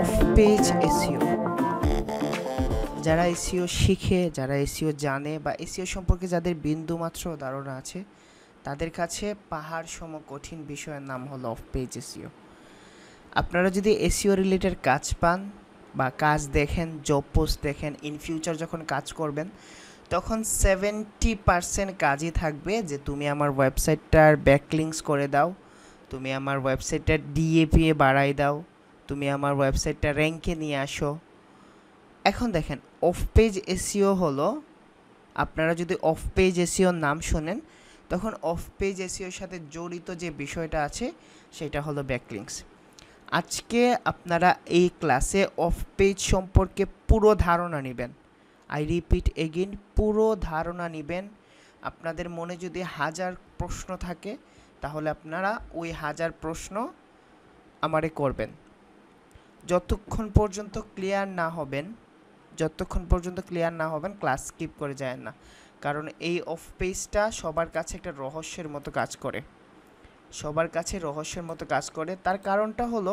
Of page SEO যারা SEO e শিখে যারা এসিও e জানে বা এসিও e সম্পর্কে যাদের বিন্দুমাত্র ধারণা আছে তাদের কাছে পাহাড় সম কঠিন বিষয়ের নাম হলো অফ পেজ এসিও আপনারা যদি এসিও রিলেটেড কাজ পান বা কাজ দেখেন জব পোস্ট দেখেন ইন ফিউচার যখন কাজ করবেন তখন সেভেন্টি পারসেন্ট কাজই থাকবে যে তুমি আমার ওয়েবসাইটটার ব্যাকলিংস করে দাও তুমি আমার ওয়েবসাইটটার ডিএপিএ বাড়াই দাও তুমি আমার ওয়েবসাইটটা র্যাঙ্কে নিয়ে আসো এখন দেখেন অফ পেজ এসিও হলো আপনারা যদি অফ পেজ এসিওর নাম শোনেন তখন অফ পেজ এসিওর সাথে জড়িত যে বিষয়টা আছে সেটা হলো ব্যাকলিংস আজকে আপনারা এই ক্লাসে অফ পেজ সম্পর্কে পুরো ধারণা নেবেন আই রিপিট এগেইন পুরো ধারণা নেবেন আপনাদের মনে যদি হাজার প্রশ্ন থাকে তাহলে আপনারা ওই হাজার প্রশ্ন আমারে করবেন যতক্ষণ পর্যন্ত ক্লিয়ার না হবেন যতক্ষণ পর্যন্ত ক্লিয়ার না হবেন ক্লাস স্কিপ করে যায় না কারণ এই অফ পেজটা সবার কাছে একটা রহস্যের মতো কাজ করে সবার কাছে রহস্যের মতো কাজ করে তার কারণটা হলো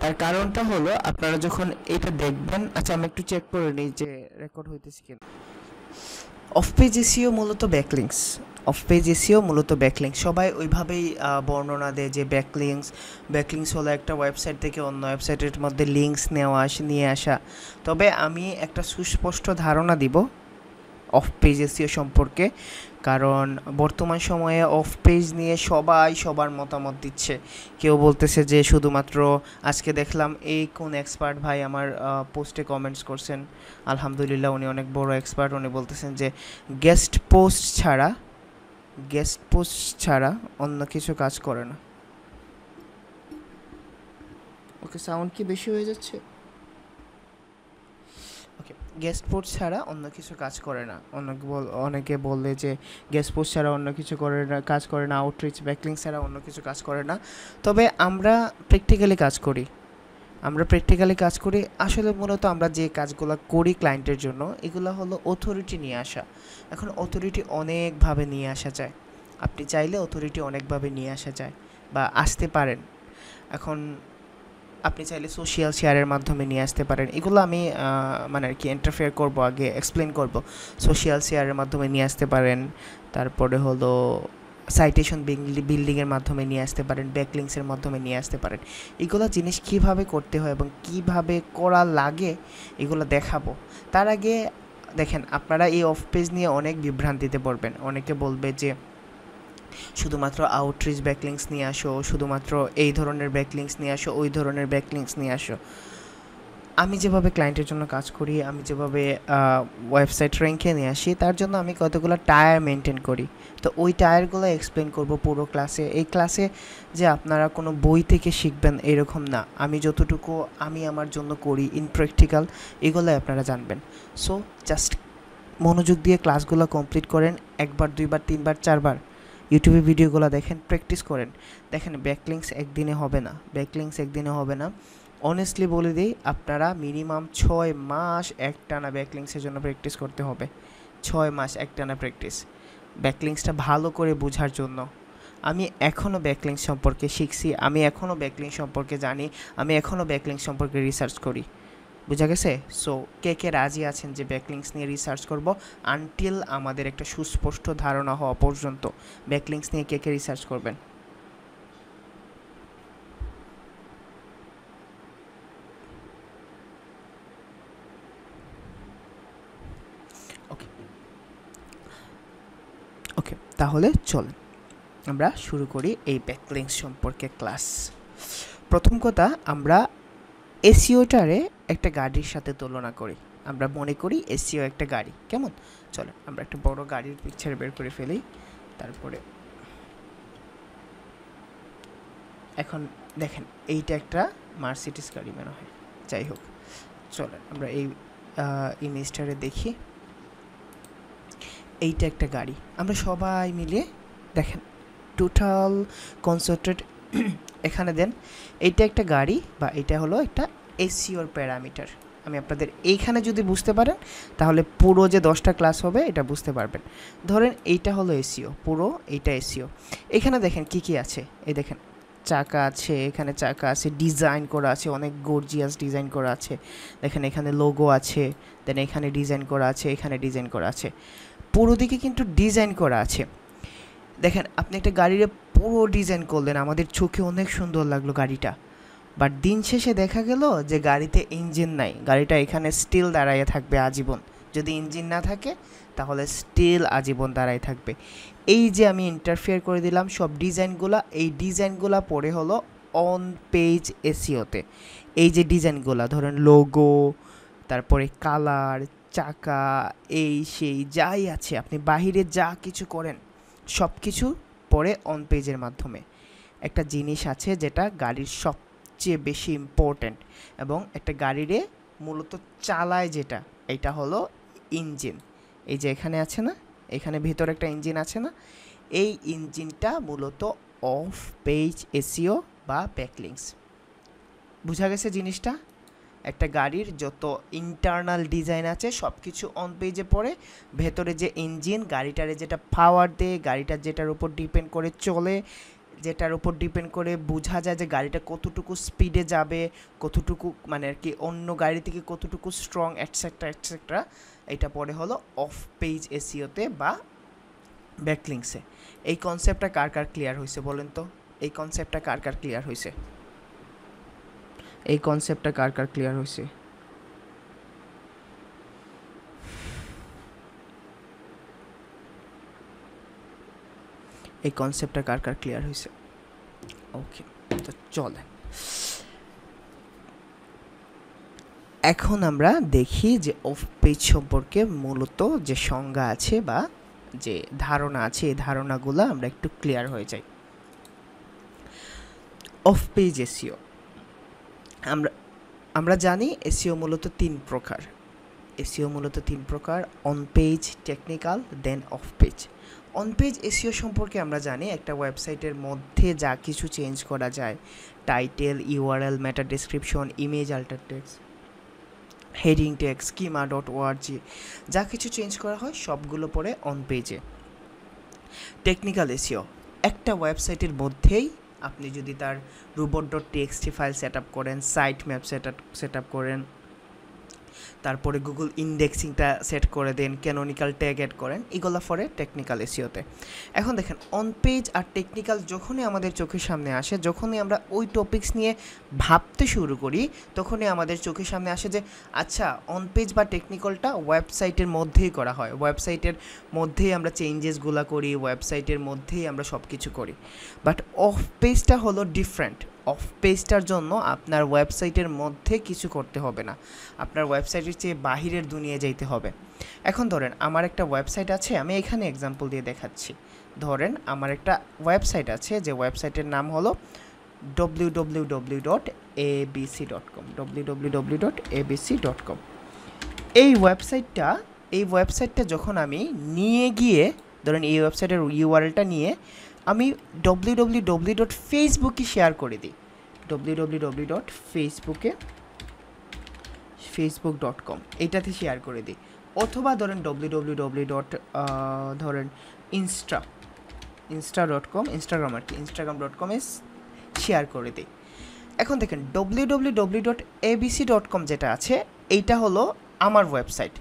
তার কারণটা হলো আপনারা যখন এটা দেখবেন আচ্ছা আমি একটু চেক করে নিই যে রেকর্ড হইতেছে কিনা অফ পেজ এসিও মূলত ব্যাকলিংস অফ পেজ এসিও মূলত ব্যাকলিংস সবাই ওইভাবেই বর্ণনা দেয় যে ব্যাকলিংস ব্যাকলিংস হলো একটা ওয়েবসাইট থেকে অন্য ওয়েবসাইটের মধ্যে লিঙ্কস নেওয়া আস নিয়ে আসা তবে আমি একটা সুস্পষ্ট ধারণা দিব অফ পেজ এসিও সম্পর্কে কারণ বর্তমান সময়ে অফ পেজ নিয়ে সবাই সবার মতামত দিচ্ছে কেউ বলতেছে যে শুধুমাত্র আজকে দেখলাম এই কোন এক্সপার্ট ভাই আমার পোস্টে কমেন্টস করছেন আলহামদুলিল্লাহ উনি অনেক বড় এক্সপার্ট উনি বলতেছেন যে গেস্ট পোস্ট ছাড়া গেস্ট পোস্ট ছাড়া অন্য কিছু কাজ করে না ওকে সাউন্ড কি বেশি হয়ে যাচ্ছে ওকে গেস্ট পোস্ট ছাড়া অন্য কিছু কাজ করে না অনেকে বল অনেকে বললে যে গেস্ট পোস্ট ছাড়া অন্য কিছু করে না কাজ করে না আউটরিচ ব্যাকলিং ছাড়া অন্য কিছু কাজ করে না তবে আমরা প্র্যাকটিক্যালি কাজ করি আমরা প্র্যাকটিক্যালি কাজ করি আসলে মূলত আমরা যে কাজগুলো করি ক্লায়েন্টের জন্য এগুলো হলো অথরিটি নিয়ে আসা এখন অথরিটি অনেকভাবে নিয়ে আসা যায় আপনি চাইলে অথরিটি অনেকভাবে নিয়ে আসা যায় বা আসতে পারেন এখন আপনি চাইলে সোশ্যাল শেয়ারের মাধ্যমে নিয়ে আসতে পারেন এগুলো আমি মানে আর কি ইন্টারফেয়ার করবো আগে এক্সপ্লেন করব সোশ্যাল শেয়ারের মাধ্যমে নিয়ে আসতে পারেন তারপরে হলো সাইটেশন বিল্ডিংয়ের মাধ্যমে নিয়ে আসতে পারেন ব্যাকলিংসের মাধ্যমে নিয়ে আসতে পারেন এগুলো জিনিস কিভাবে করতে হয় এবং কিভাবে করা লাগে এগুলো দেখাবো তার আগে দেখেন আপনারা এই অফ পেজ নিয়ে অনেক বিভ্রান্তিতে পড়বেন অনেকে বলবে যে শুধুমাত্র আউটরিচ ব্যাকলিংস নিয়ে আসো শুধুমাত্র এই ধরনের ব্যাকলিংস নিয়ে আসো ওই ধরনের ব্যাকলিংস নিয়ে আসো আমি যেভাবে ক্লায়েন্টের জন্য কাজ করি আমি যেভাবে ওয়েবসাইট র্যাঙ্কে নিয়ে আসি তার জন্য আমি কতগুলো টায়ার মেনটেন করি তো ওই টায়ারগুলো এক্সপ্লেন করব পুরো ক্লাসে এই ক্লাসে যে আপনারা কোনো বই থেকে শিখবেন এরকম না আমি যতটুকু আমি আমার জন্য করি ইন প্র্যাকটিক্যাল এগুলোই আপনারা জানবেন সো জাস্ট মনোযোগ দিয়ে ক্লাসগুলো কমপ্লিট করেন একবার দুইবার তিনবার চারবার ইউটিউবে ভিডিওগুলো দেখেন প্র্যাকটিস করেন দেখেন ব্যাকলিংস একদিনে হবে না ব্যাকলিংস একদিনে হবে না অনেস্টলি বলে দিই আপনারা মিনিমাম ছয় মাস একটানা ব্যাকলিংসের জন্য প্র্যাকটিস করতে হবে ছয় মাস একটানা প্র্যাকটিস ব্যাকলিংসটা ভালো করে বোঝার জন্য আমি এখনও ব্যাকলিংস সম্পর্কে শিখছি আমি এখনও ব্যাকলিং সম্পর্কে জানি আমি এখনও ব্যাকলিং সম্পর্কে রিসার্চ করি বোঝা গেছে সো কে কে রাজি আছেন যে ব্যাকলিংস নিয়ে রিসার্চ করব আনটিল আমাদের একটা সুস্পষ্ট ধারণা হওয়া পর্যন্ত ব্যাকলিংস নিয়ে কে কে রিসার্চ করবেন তাহলে চল আমরা শুরু করি এই ব্যাকলিংস সম্পর্কে ক্লাস প্রথম কথা আমরা এসিওটারে একটা গাড়ির সাথে তুলনা করি আমরা মনে করি এসিও একটা গাড়ি কেমন চলো আমরা একটা বড় গাড়ির পিকচার বের করে ফেলি তারপরে এখন দেখেন এইটা একটা মার্সিডিস গাড়ি মনে হয় যাই হোক চলেন আমরা এই ইমেজটারে দেখি এইটা একটা গাড়ি আমরা সবাই মিলে দেখেন টোটাল কনসেন্ট্রেট এখানে দেন এইটা একটা গাড়ি বা এটা হলো একটা এসিওর প্যারামিটার আমি আপনাদের এইখানে যদি বুঝতে পারেন তাহলে পুরো যে দশটা ক্লাস হবে এটা বুঝতে পারবেন ধরেন এইটা হলো এসিও পুরো এইটা এসিও এখানে দেখেন কি কি আছে এই দেখেন চাকা আছে এখানে চাকা আছে ডিজাইন করা আছে অনেক গর্জিয়াস ডিজাইন করা আছে দেখেন এখানে লোগো আছে দেন এখানে ডিজাইন করা আছে এখানে ডিজাইন করা আছে পুরো দিকে কিন্তু ডিজাইন করা আছে দেখেন আপনি একটা গাড়ির পুরো ডিজাইন করলেন আমাদের চোখে অনেক সুন্দর লাগলো গাড়িটা বাট দিন শেষে দেখা গেল যে গাড়িতে ইঞ্জিন নাই গাড়িটা এখানে স্টিল দাঁড়াইয়ে থাকবে আজীবন যদি ইঞ্জিন না থাকে তাহলে স্টিল আজীবন দাঁড়াই থাকবে এই যে আমি ইন্টারফেয়ার করে দিলাম সব ডিজাইনগুলো এই ডিজাইনগুলা পরে হলো অন পেজ এসিওতে এই যে ডিজাইনগুলো ধরেন লোগো তারপরে কালার চাকা এই সেই যাই আছে আপনি বাহিরে যা কিছু করেন সব কিছু পরে অন পেজের মাধ্যমে একটা জিনিস আছে যেটা গাড়ির সবচেয়ে বেশি ইম্পর্ট্যান্ট এবং একটা গাড়িরে মূলত চালায় যেটা এটা হলো ইঞ্জিন এই যে এখানে আছে না এখানে ভেতরে একটা ইঞ্জিন আছে না এই ইঞ্জিনটা মূলত অফ পেজ এসিও বা ব্যাকলিংস বোঝা গেছে জিনিসটা একটা গাড়ির যত ইন্টারনাল ডিজাইন আছে সব কিছু অন পেজে পড়ে ভেতরে যে ইঞ্জিন গাড়িটারে যেটা পাওয়ার দেয় গাড়িটা যেটার উপর ডিপেন্ড করে চলে যেটার উপর ডিপেন্ড করে বোঝা যায় যে গাড়িটা কতটুকু স্পিডে যাবে কতটুকু মানে আর কি অন্য গাড়ি থেকে কতটুকু স্ট্রং অ্যাটসেট্রা অ্যাটসেট্রা এটা পরে হলো অফ পেজ এসিওতে বা ব্যাকলিংসে এই কনসেপ্টটা কার কার ক্লিয়ার হয়েছে বলেন তো এই কনসেপ্টটা কার কার ক্লিয়ার হয়েছে এই কনসেপ্টটা কার কার ক্লিয়ার হয়েছে এই কনসেপ্টটা কার কার ক্লিয়ার হয়েছে ওকে তো চলেন এখন আমরা দেখি যে অফ পেজ সম্পর্কে মূলত যে সংজ্ঞা আছে বা যে ধারণা আছে এই ধারণাগুলো আমরা একটু ক্লিয়ার হয়ে যাই অফ পেজ এসিও আমরা আমরা জানি এসিও মূলত তিন প্রকার এসিও মূলত তিন প্রকার on page technical then off page on page SEO সম্পর্কে আমরা জানি একটা ওয়েবসাইটের মধ্যে যা কিছু চেঞ্জ করা যায় title URL matter description image alter text heading text schema dot ORG যা কিছু চেঞ্জ করা হয় সবগুলো পরে অন পেজে টেকনিক্যাল এসিও একটা ওয়েবসাইটের মধ্যেই আপনি যদি তার robot dot TXT file set up করেন site map set up set up করেন তারপরে গুগল ইন্ডেক্সিংটা সেট করে দেন ক্যানোনিক্যাল ট্যাগ অ্যাড করেন এগুলো ফরে টেকনিক্যাল এসিওতে এখন দেখেন অন পেজ আর টেকনিক্যাল যখনই আমাদের চোখের সামনে আসে যখনই আমরা ওই টপিক্স নিয়ে ভাবতে শুরু করি তখনই আমাদের চোখের সামনে আসে যে আচ্ছা অন পেজ বা টেকনিক্যালটা ওয়েবসাইটের মধ্যেই করা হয় ওয়েবসাইটের মধ্যেই আমরা চেঞ্জেসগুলো করি ওয়েবসাইটের মধ্যেই আমরা সব কিছু করি বাট অফ পেজটা হলো ডিফারেন্ট অফ পেজটার জন্য আপনার ওয়েবসাইটের মধ্যে কিছু করতে হবে না আপনার ওয়েবসাইটের চেয়ে বাহিরের দুনিয়ায় যাইতে হবে এখন ধরেন আমার একটা ওয়েবসাইট আছে আমি এখানে এক্সাম্পল দিয়ে দেখাচ্ছি ধরেন আমার একটা ওয়েবসাইট আছে যে ওয়েবসাইটের নাম হলো W W W dot dot com W W W dot dot com এই ওয়েবসাইটটা এই ওয়েবসাইটটা যখন আমি নিয়ে গিয়ে ধরেন এই ওয়েবসাইটের ইউআরএলটা নিয়ে আমি ডব্লিউ ডব্লিউ ডব্লিউ ডট ফেসবুকে শেয়ার করে দিই ডব্লিউডব্লিউডব্লিউ ডট ফেসবুকে ফেসবুক ডট কম এটাতে শেয়ার করে দিই অথবা ধরেন ডব্লিউডব্লিউডব্লিউ ডট ধরেন Insta Insta dot com Instagram আর কি ইনস্টাগ্রাম ডট কমে শেয়ার করে দিই এখন দেখেন W W W dot ABC dot com যেটা আছে এইটা হলো আমার website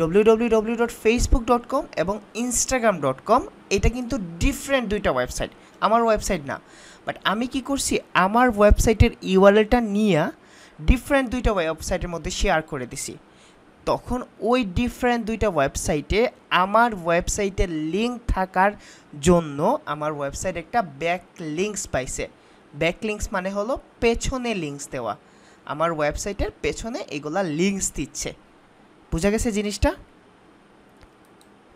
W W W dot Facebook dot com এবং ইনস্টাগ্রাম ডট কম এটা কিন্তু ডিফারেন্ট দুইটা ওয়েবসাইট আমার ওয়েবসাইট না বাট আমি কি করছি আমার ওয়েবসাইটের ইউআরএলটা নিয়ে ডিফারেন্ট দুইটা ওয়েবসাইটের মধ্যে শেয়ার করে দিছি তখন ওই ডিফারেন্ট দুইটা ওয়েবসাইটে আমার ওয়েবসাইটের লিঙ্ক থাকার জন্য আমার ওয়েবসাইট একটা ব্যাক লিঙ্কস পাইছে ব্যাক লিঙ্কস মানে হলো পেছনে লিঙ্কস দেওয়া আমার ওয়েবসাইটের পেছনে এগুলা লিঙ্কস দিচ্ছে বোঝা গেছে জিনিসটা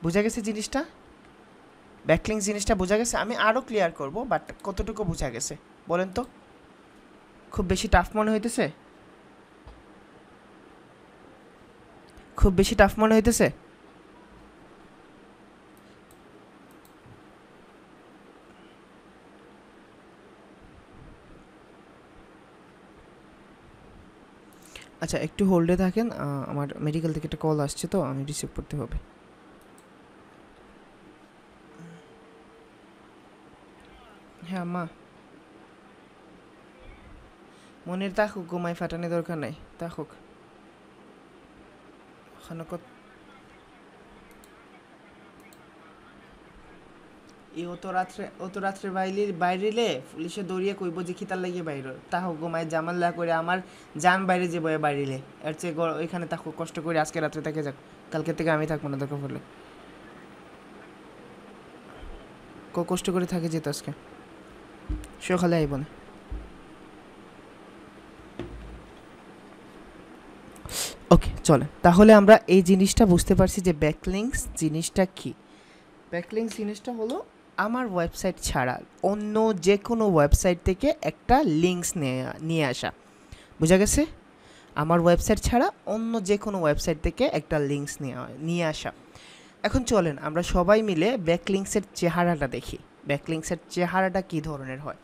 বোঝা গেছে জিনিসটা ব্যাকলিং জিনিসটা বোঝা গেছে আমি আরও ক্লিয়ার করব বাট কতটুকু বোঝা গেছে বলেন তো খুব বেশি টাফ মনে হইতেছে খুব বেশি টাফ মনে হইতেছে আচ্ছা একটু হোল্ডে থাকেন আমার মেডিকেল থেকে একটা কল আসছে তো আমি রিসিভ করতে হবে হ্যাঁ মা মনের তাকুক ঘুমাই ফাটানো দরকার নাই তাকুক কত এই অত রাত্রে অত রাত্রে বাইরে বাইরেলে পুলিশে দৌড়িয়ে কইব যে খিতার লাগিয়ে বাইর তাহু ঘুমায় জামাল্লা করে আমার যান বাইরে যে বয়ে বাইরিলে এর চেয়ে ওইখানে তাকু কষ্ট করে আজকে রাত্রে থেকে যাক কালকে থেকে আমি থাকবো না দরকার পড়লে কষ্ট করে থাকে যেত আজকে Şöyle ayıp onu. ওকে চলে তাহলে আমরা এই জিনিসটা বুঝতে পারছি যে ব্যাকলিংস জিনিসটা কি ব্যাকলিংস জিনিসটা হলো আমার ওয়েবসাইট ছাড়া অন্য যে কোনো ওয়েবসাইট থেকে একটা লিঙ্কস নিয়ে আসা বোঝা গেছে আমার ওয়েবসাইট ছাড়া অন্য যে কোনো ওয়েবসাইট থেকে একটা লিঙ্কস নিয়ে আসা এখন চলেন আমরা সবাই মিলে ব্যাকলিংসের চেহারাটা দেখি ব্যাকলিংসের চেহারাটা কী ধরনের হয়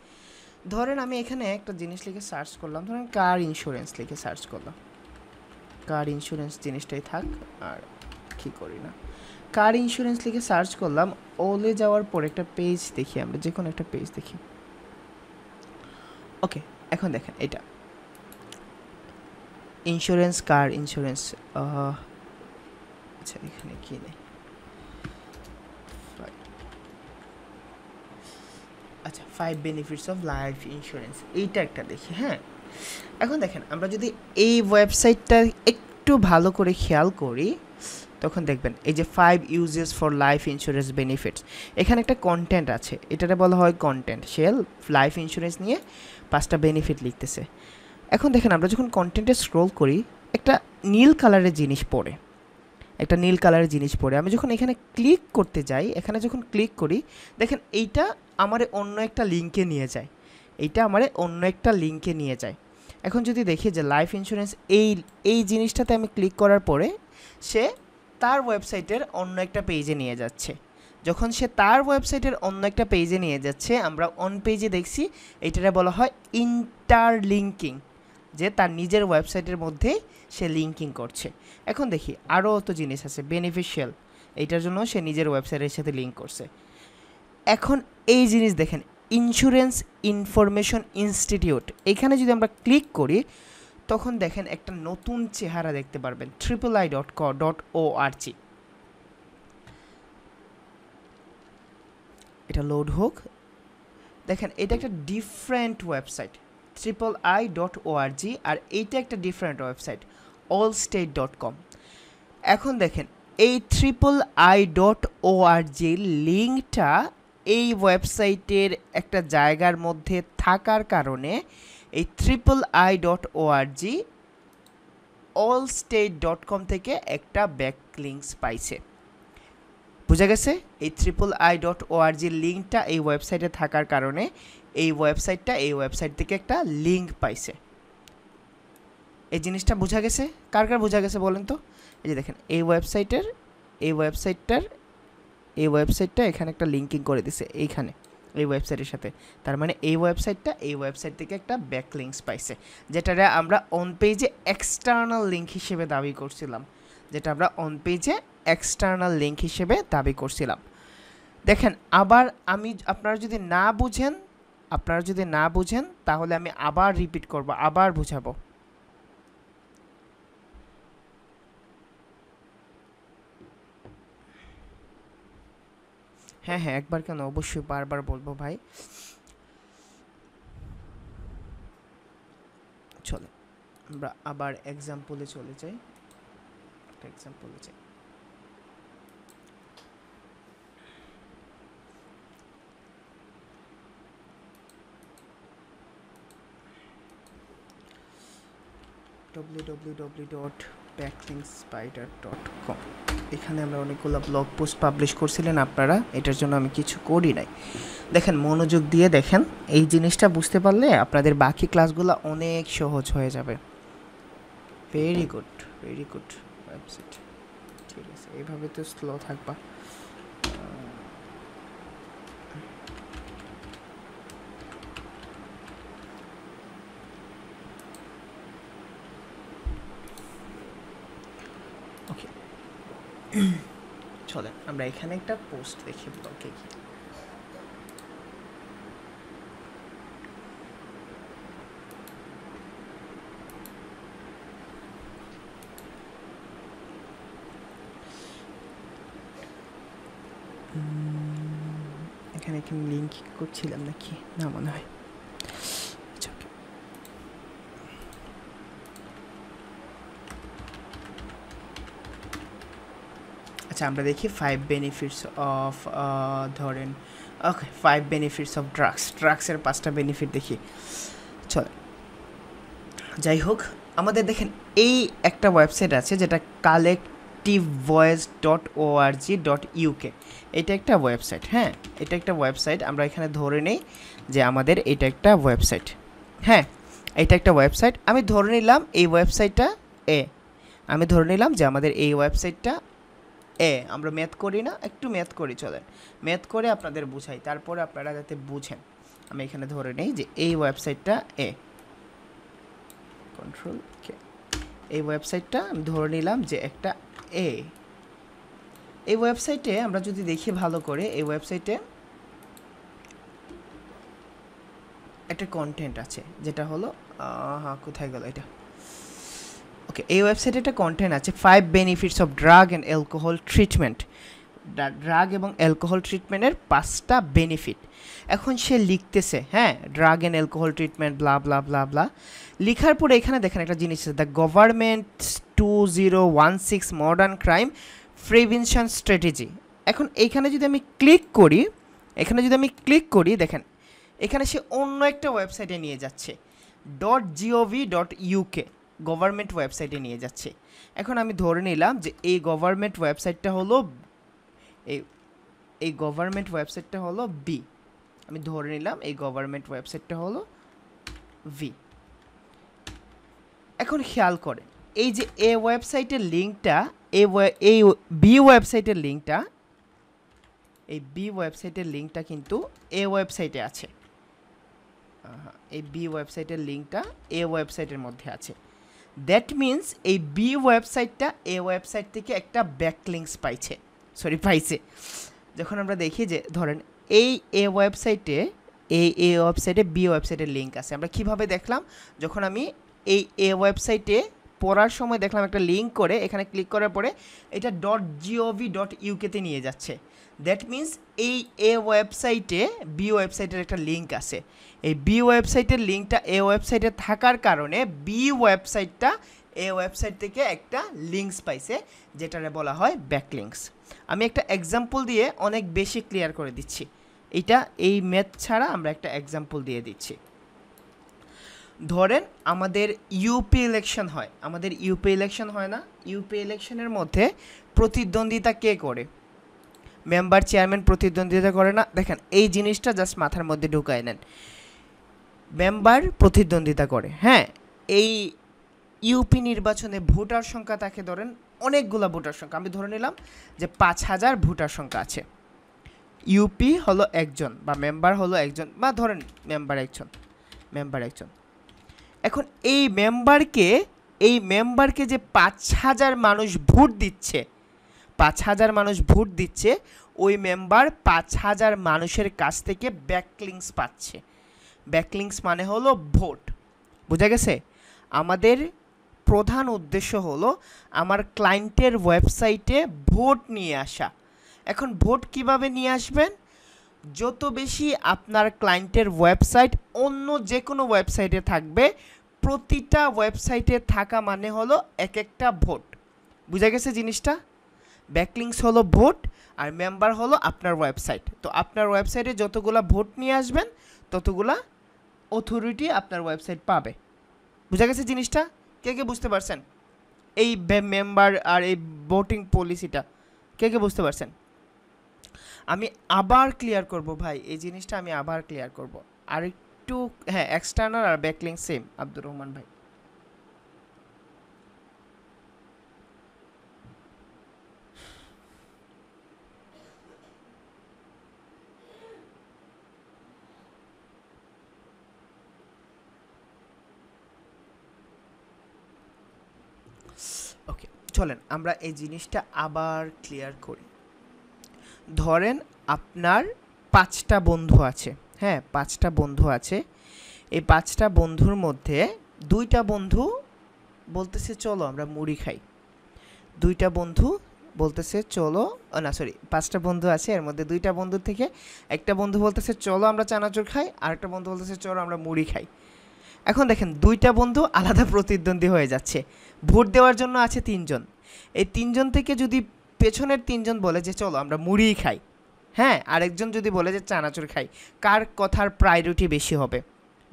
ধরেন আমি এখানে একটা জিনিস লিখে সার্চ করলাম ধরেন কার ইন্স্যুরেন্স লিখে সার্চ করলাম কার ইন্স্যুরেন্স জিনিসটাই থাক আর কি করি না কার ইন্স্যুরেন্স লিখে সার্চ করলাম ওলে যাওয়ার পর একটা পেজ দেখি আমরা যে কোনো একটা পেজ দেখি ওকে এখন দেখেন এটা ইন্স্যুরেন্স কার ইন্স্যুরেন্স আচ্ছা এখানে কী নেই five benefits of life insurance এইটা একটা দেখি হ্যাঁ এখন দেখেন আমরা যদি এই ওয়েবসাইটটা একটু ভালো করে খেয়াল করি তখন দেখবেন এই যে five uses for life insurance benefits এখানে একটা কন্টেন্ট আছে এটাটা বলা হয় কন্টেন্ট সেল লাইফ ইন্স্যুরেন্স নিয়ে পাঁচটা বেনিফিট লিখতেছে এখন দেখেন আমরা যখন কন্টেন্টে স্ক্রোল করি একটা নীল কালারের জিনিস পড়ে একটা নীল কালারের জিনিস পরে আমি যখন এখানে ক্লিক করতে যাই এখানে যখন ক্লিক করি দেখেন এইটা আমার অন্য একটা লিঙ্কে নিয়ে যায় এইটা আমার অন্য একটা লিঙ্কে নিয়ে যায় এখন যদি দেখি যে লাইফ ইন্স্যুরেন্স এই এই জিনিসটাতে আমি ক্লিক করার পরে সে তার ওয়েবসাইটের অন্য একটা পেজে নিয়ে যাচ্ছে যখন সে তার ওয়েবসাইটের অন্য একটা পেজে নিয়ে যাচ্ছে আমরা অন পেজে দেখছি এইটাকে বলা হয় ইন্টারলিঙ্কিং যে তার নিজের ওয়েবসাইটের মধ্যে সে লিঙ্কিং করছে এখন দেখি আরও অত জিনিস আছে বেনিফিশিয়াল এইটার জন্য সে নিজের ওয়েবসাইটের সাথে লিঙ্ক করছে এখন এই জিনিস দেখেন ইন্স্যুরেন্স ইনফরমেশন ইনস্টিটিউট এখানে যদি আমরা ক্লিক করি তখন দেখেন একটা নতুন চেহারা দেখতে পারবেন ট্রিপল আই ডট ক ডট ও আর জি এটা লোড হোক দেখেন এটা একটা different website triple I dot O R G আর এইটা একটা different website state dot com এখন দেখেন এই triple I dot O R G লিঙ্কটা এই ওয়েবসাইটের একটা জায়গার মধ্যে থাকার কারণে এই triple I dot O R G all state dot com থেকে একটা ব্যাক লিঙ্কস পাইছে বোঝা গেছে এই triple I dot O R G লিঙ্কটা এই ওয়েবসাইটে থাকার কারণে এই ওয়েবসাইটটা এই ওয়েবসাইট থেকে একটা লিঙ্ক পাইছে এই জিনিসটা বোঝা গেছে কার কার বোঝা গেছে বলেন তো এই যে দেখেন এই ওয়েবসাইটের এই ওয়েবসাইটটার এই ওয়েবসাইটটা এখানে একটা লিঙ্কিং করে দিছে এইখানে এই ওয়েবসাইটের সাথে তার মানে এই ওয়েবসাইটটা এই ওয়েবসাইট থেকে একটা ব্যাক লিঙ্কস পাইছে যেটা আমরা অন পেজে এক্সটার্নাল লিঙ্ক হিসেবে দাবি করছিলাম যেটা আমরা অন পেজে এক্সটার্নাল লিঙ্ক হিসেবে দাবি করছিলাম দেখেন আবার আমি আপনারা যদি না বুঝেন আপনারা যদি না বুঝেন তাহলে আমি আবার রিপিট করব আবার বুঝাবো হ্যাঁ হ্যাঁ একবার কেন অবশ্যই বারবার বলবো ভাই চলো আমরা আবার এক্সাম্পলে চলে যাই একটা এক্সাম্পলে যাই www. backlinkspider.com এখানে আমরা অনেকগুলো ব্লগ পোস্ট পাবলিশ করছিলেন আপনারা এটার জন্য আমি কিছু করি নাই দেখেন মনোযোগ দিয়ে দেখেন এই জিনিসটা বুঝতে পারলে আপনাদের বাকি ক্লাসগুলো অনেক সহজ হয়ে যাবে very good very good website ঠিক আছে এইভাবে তো স্লো থাকবা চলে আমরা এখানে একটা পোস্ট দেখি ব্লগে গিয়ে এখানে একটা লিঙ্ক করছিলাম নাকি না মনে হয় আচ্ছা আমরা দেখি ফাইভ বেনিফিটস অফ ধরেন okay five benefits of drugs ড্রাগসের পাঁচটা বেনিফিট দেখি চল যাই হোক আমাদের দেখেন এই একটা ওয়েবসাইট আছে যেটা collective voice dot G dot UK এটা একটা ওয়েবসাইট হ্যাঁ এটা একটা ওয়েবসাইট আমরা এখানে ধরে নেই যে আমাদের এটা একটা ওয়েবসাইট হ্যাঁ এটা একটা ওয়েবসাইট আমি ধরে নিলাম এই ওয়েবসাইটটা এ আমি ধরে নিলাম যে আমাদের এই ওয়েবসাইটটা এ আমরা ম্যাথ করি না একটু ম্যাথ করি চলেন ম্যাথ করে আপনাদের বুঝাই তারপরে আপনারা যাতে বুঝেন আমি এখানে ধরে নেই যে এই ওয়েবসাইটটা এ কন্ট্রোল কে এই ওয়েবসাইটটা আমি ধরে নিলাম যে একটা এ এই ওয়েবসাইটে আমরা যদি দেখি ভালো করে এই ওয়েবসাইটে একটা কন্টেন্ট আছে যেটা হলো হ্যাঁ কোথায় গেল এটা ওকে এই ওয়েবসাইটে একটা কন্টেন্ট আছে five benefits of drug and alcohol treatment drug এবং অ্যালকোহল ট্রিটমেন্টের পাঁচটা বেনিফিট এখন সে লিখতেছে হ্যাঁ drug and alcohol treatment blah blah blah blah লিখার পরে এখানে দেখেন একটা জিনিস আছে the government two zero one six modern crime prevention strategy এখন এইখানে যদি আমি ক্লিক করি এখানে যদি আমি ক্লিক করি দেখেন এখানে সে অন্য একটা ওয়েবসাইটে নিয়ে যাচ্ছে dot GOV dot UK government ওয়েবসাইটে নিয়ে যাচ্ছে এখন আমি ধরে নিলাম যে এই গভর্নমেন্ট ওয়েবসাইটটা হলো এই এই গভর্নমেন্ট ওয়েবসাইটটা হলো বি আমি ধরে নিলাম এই গভর্নমেন্ট ওয়েবসাইটটা হলো ভি এখন খেয়াল করেন এই যে এ ওয়েবসাইটের লিঙ্কটা এই বি ওয়েবসাইটের লিঙ্কটা এই বি ওয়েবসাইটের লিঙ্কটা কিন্তু এ ওয়েবসাইটে আছে এই বি ওয়েবসাইটের লিঙ্কটা এ ওয়েবসাইটের মধ্যে আছে দ্যাট মিন্স এই বি ওয়েবসাইটটা এ ওয়েবসাইট থেকে একটা ব্যাকলিংস পাইছে সরি পাইছে যখন আমরা দেখি যে ধরেন এই এ ওয়েবসাইটে এই এ ওয়েবসাইটে বি ওয়েবসাইটের লিঙ্ক আছে আমরা কিভাবে দেখলাম যখন আমি এই এ ওয়েবসাইটে পড়ার সময় দেখলাম একটা লিঙ্ক করে এখানে ক্লিক করার পরে এটা ডট জিওভি ডট ইউকেতে নিয়ে যাচ্ছে দ্যাট মিন্স এই এ ওয়েবসাইটে বি ওয়েবসাইটের একটা লিঙ্ক আছে এই বি ওয়েবসাইটের লিঙ্কটা এ ওয়েবসাইটে থাকার কারণে বি ওয়েবসাইটটা এ ওয়েবসাইট থেকে একটা লিঙ্কস পাইছে যেটারে বলা হয় ব্যাকলিঙ্কস আমি একটা এক্সাম্পল দিয়ে অনেক বেশি ক্লিয়ার করে দিচ্ছি এটা এই ম্যাথ ছাড়া আমরা একটা এক্সাম্পল দিয়ে দিচ্ছি ধরেন আমাদের ইউপি ইলেকশন হয় আমাদের ইউপি ইলেকশন হয় না ইউপি ইলেকশনের মধ্যে প্রতিদ্বন্দ্বিতা কে করে মেম্বার চেয়ারম্যান প্রতিদ্বন্দ্বিতা করে না দেখেন এই জিনিসটা জাস্ট মাথার মধ্যে ঢুকায় নেন মেম্বার প্রতিদ্বন্দ্বিতা করে হ্যাঁ এই ইউপি নির্বাচনে ভোটার সংখ্যা তাকে ধরেন অনেকগুলো ভোটার সংখ্যা আমি ধরে নিলাম যে পাঁচ হাজার ভোটার সংখ্যা আছে ইউপি হলো একজন বা মেম্বার হলো একজন বা ধরেন মেম্বার একজন মেম্বার একজন এখন এই মেম্বারকে এই মেম্বারকে যে পাঁচ হাজার মানুষ ভোট দিচ্ছে পাঁচ হাজার মানুষ ভোট দিচ্ছে ওই মেম্বার পাঁচ হাজার মানুষের কাছ থেকে ব্যাকলিংস পাচ্ছে ব্যাকলিংস মানে হলো ভোট বোঝা গেছে আমাদের প্রধান উদ্দেশ্য হলো আমার ক্লায়েন্টের ওয়েবসাইটে ভোট নিয়ে আসা এখন ভোট কিভাবে নিয়ে আসবেন যত বেশি আপনার ক্লায়েন্টের ওয়েবসাইট অন্য যে কোনো ওয়েবসাইটে থাকবে প্রতিটা ওয়েবসাইটে থাকা মানে হলো এক একটা ভোট বুঝা গেছে জিনিসটা ব্যাকলিংস হলো ভোট আর মেম্বার হলো আপনার ওয়েবসাইট তো আপনার ওয়েবসাইটে যতগুলো ভোট নিয়ে আসবেন ততগুলা অথরিটি আপনার ওয়েবসাইট পাবে বুঝা গেছে জিনিসটা কে কে বুঝতে পারছেন এই মেম্বার আর এই ভোটিং পলিসিটা কে কে বুঝতে পারছেন আমি আবার ক্লিয়ার করব ভাই এই জিনিসটা আমি আবার ক্লিয়ার করব হ্যাঁ, আর একটু হ্যাঁ এক্সটার্নাল আর ব্যাকলিং সেম আব্দুর রহমান ভাই চলেন আমরা এই জিনিসটা আবার ক্লিয়ার করি ধরেন আপনার পাঁচটা বন্ধু আছে হ্যাঁ পাঁচটা বন্ধু আছে এই পাঁচটা বন্ধুর মধ্যে দুইটা বন্ধু বলতেছে চলো আমরা মুড়ি খাই দুইটা বন্ধু বলতেছে চলো না সরি পাঁচটা বন্ধু আছে এর মধ্যে দুইটা বন্ধুর থেকে একটা বন্ধু বলতেছে চলো আমরা চানাচুর খাই আর একটা বন্ধু বলতেছে চলো আমরা মুড়ি খাই এখন দেখেন দুইটা বন্ধু আলাদা প্রতিদ্বন্দ্বী হয়ে যাচ্ছে ভোট দেওয়ার জন্য আছে তিনজন এই তিনজন থেকে যদি পেছনের তিনজন বলে যে চলো আমরা মুড়িই খাই হ্যাঁ আরেকজন যদি বলে যে চানাচুর খাই কার কথার প্রায়োরিটি বেশি হবে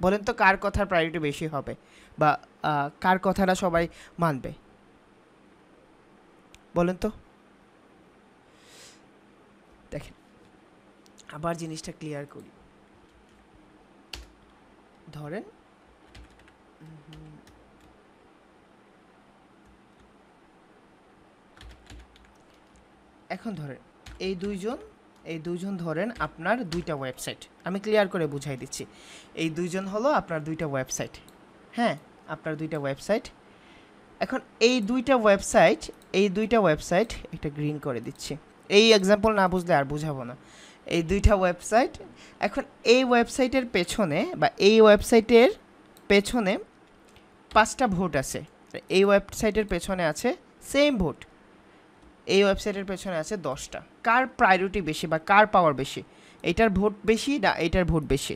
বলেন তো কার কথার প্রায়োরিটি বেশি হবে বা কার কথাটা সবাই মানবে বলেন তো দেখেন আবার জিনিসটা ক্লিয়ার করি ধরেন এখন ধরেন এই দুইজন এই দুইজন ধরেন আপনার দুইটা ওয়েবসাইট আমি ক্লিয়ার করে বুঝাই দিচ্ছি এই দুইজন হলো আপনার দুইটা ওয়েবসাইট হ্যাঁ আপনার দুইটা ওয়েবসাইট এখন এই দুইটা ওয়েবসাইট এই দুইটা ওয়েবসাইট এটা গ্রিন করে দিচ্ছি এই এক্সাম্পল না বুঝলে আর বুঝাবো না এই দুইটা ওয়েবসাইট এখন এই ওয়েবসাইটের পেছনে বা এই ওয়েবসাইটের পেছনে পাঁচটা ভোট আছে এই ওয়েবসাইটের পেছনে আছে সেম ভোট এই ওয়েবসাইটের পেছনে আছে দশটা কার প্রায়োরিটি বেশি বা কার পাওয়ার বেশি এইটার ভোট বেশি না এইটার ভোট বেশি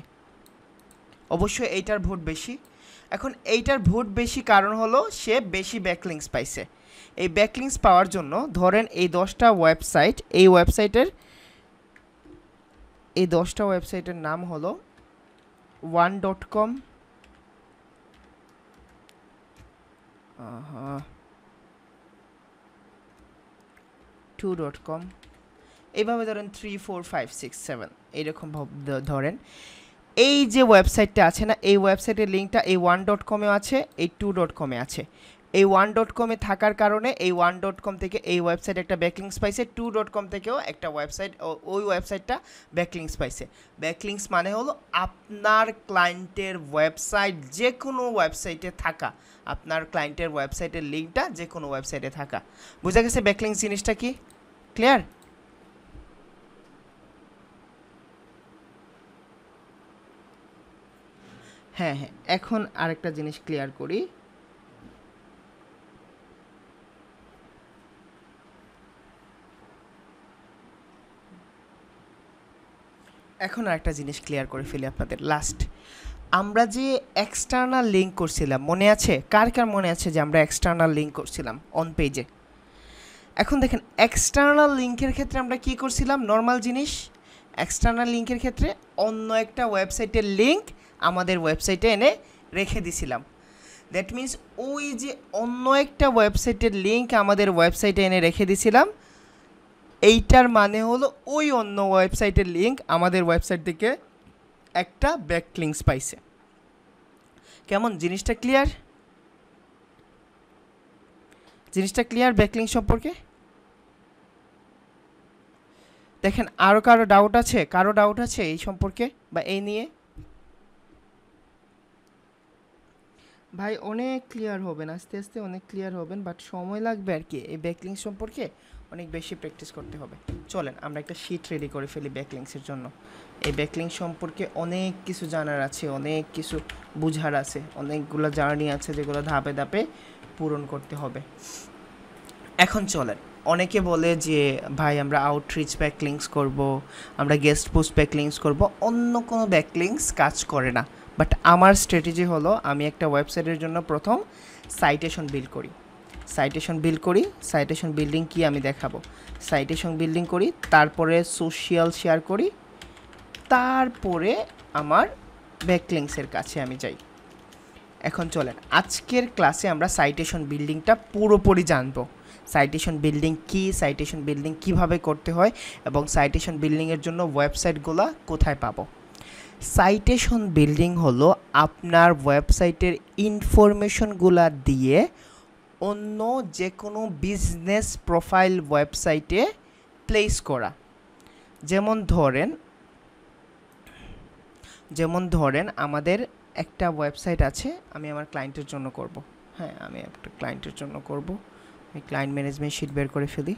অবশ্যই এইটার ভোট বেশি এখন এইটার ভোট বেশি কারণ হলো সে বেশি ব্যাকলিংস পাইছে এই ব্যাকলিংস পাওয়ার জন্য ধরেন এই দশটা ওয়েবসাইট এই ওয়েবসাইটের এই দশটা ওয়েবসাইটের নাম হল one dot com two dot com এইভাবে ধরেন three four five six seven এইরকম ধরেন এই যে ওয়েবসাইটটা আছে না এই ওয়েবসাইটের লিঙ্কটা এই ওয়ান ডট কমেও আছে এই টু ডট কমে আছে এই ওয়ান ডট কমে থাকার কারণে এই ওয়ান ডট কম থেকে এই ওয়েবসাইট একটা ব্যাকলিংস পাইছে টু ডট কম থেকেও একটা ওয়েবসাইট ওই ওয়েবসাইটটা ব্যাকলিংস পাইছে ব্যাকলিংস মানে হলো আপনার ক্লায়েন্টের ওয়েবসাইট যে কোনো ওয়েবসাইটে থাকা আপনার ক্লায়েন্টের ওয়েবসাইটের লিঙ্কটা যে কোনো ওয়েবসাইটে থাকা বোঝা গেছে ব্যাকলিং জিনিসটা কি ক্লিয়ার হ্যাঁ হ্যাঁ এখন আরেকটা জিনিস ক্লিয়ার করি এখন আরেকটা জিনিস ক্লিয়ার করে ফেলি আপনাদের লাস্ট আমরা যে এক্সটার্নাল লিঙ্ক করছিলাম মনে আছে কার কার মনে আছে যে আমরা এক্সটার্নাল লিঙ্ক করছিলাম অন পেজে এখন দেখেন এক্সটার্নাল লিঙ্কের ক্ষেত্রে আমরা কি করছিলাম নর্মাল জিনিস এক্সটার্নাল লিঙ্কের ক্ষেত্রে অন্য একটা ওয়েবসাইটের লিঙ্ক আমাদের ওয়েবসাইটে এনে রেখে দিছিলাম দ্যাট মিন্স ওই যে অন্য একটা ওয়েবসাইটের লিঙ্ক আমাদের ওয়েবসাইটে এনে রেখে দিছিলাম এইটার মানে হলো ওই অন্য ওয়েবসাইটের লিঙ্ক আমাদের ওয়েবসাইট থেকে একটা ব্যাকলিংস পাইছে কেমন জিনিসটা ক্লিয়ার জিনিসটা ক্লিয়ার ব্যাকলিং সম্পর্কে দেখেন আরও কারো ডাউট আছে কারো ডাউট আছে এই সম্পর্কে বা এই নিয়ে ভাই অনেক ক্লিয়ার হবেন আস্তে আস্তে অনেক ক্লিয়ার হবেন বাট সময় লাগবে আর কি এই ব্যাকলিং সম্পর্কে অনেক বেশি প্র্যাকটিস করতে হবে চলেন আমরা একটা শিট রেডি করে ফেলি ব্যাকলিংসের জন্য এই ব্যাকলিং সম্পর্কে অনেক কিছু জানার আছে অনেক কিছু বুঝার আছে অনেকগুলো জার্নি আছে যেগুলো ধাপে ধাপে পূরণ করতে হবে এখন চলেন অনেকে বলে যে ভাই আমরা আউটরিচ ব্যাকলিংস করব আমরা গেস্ট পোস্ট ব্যাকলিংস করব অন্য কোনো ব্যাকলিংস কাজ করে না বাট আমার স্ট্র্যাটেজি হলো আমি একটা ওয়েবসাইটের জন্য প্রথম সাইটেশন বিল্ড করি সাইটেশন বিল্ড করি সাইটেশন বিল্ডিং কি আমি দেখাবো সাইটেশন বিল্ডিং করি তারপরে সোশিয়াল শেয়ার করি তারপরে আমার ব্যাকলিংসের কাছে আমি যাই এখন চলেন আজকের ক্লাসে আমরা সাইটেশন বিল্ডিংটা পুরোপুরি জানবো সাইটেশন বিল্ডিং কি সাইটেশন বিল্ডিং কিভাবে করতে হয় এবং সাইটেশন বিল্ডিংয়ের জন্য ওয়েবসাইটগুলো কোথায় পাবো সাইটেশন বিল্ডিং হলো আপনার ওয়েবসাইটের ইনফরমেশনগুলো দিয়ে অন্য যে কোনো বিজনেস প্রোফাইল ওয়েবসাইটে প্লেস করা যেমন ধরেন যেমন ধরেন আমাদের একটা ওয়েবসাইট আছে আমি আমার ক্লায়েন্টের জন্য করব হ্যাঁ আমি একটা ক্লায়েন্টের জন্য করব আমি ক্লায়েন্ট ম্যানেজমেন্ট শিট বের করে ফেলি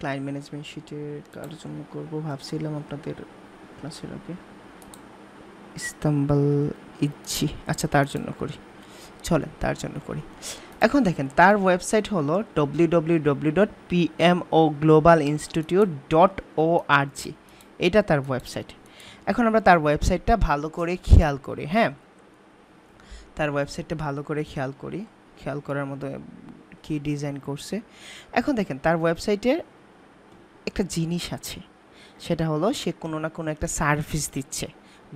ক্লায়েন্ট ম্যানেজমেন্ট শিটের কার জন্য করব ভাবছিলাম আপনাদের ক্লাসের আগে ইস্তাম্বল ইচ্ছি আচ্ছা তার জন্য করি চলেন তার জন্য করি এখন দেখেন তার ওয়েবসাইট হলো W W W dot P M O global institute dot O R G এটা তার ওয়েবসাইট এখন আমরা তার ওয়েবসাইটটা ভালো করে খেয়াল করি হ্যাঁ তার ওয়েবসাইটটা ভালো করে খেয়াল করি খেয়াল করার মতো কি ডিজাইন করছে এখন দেখেন তার ওয়েবসাইটের একটা জিনিস আছে সেটা হলো সে কোনো না কোনো একটা সার্ভিস দিচ্ছে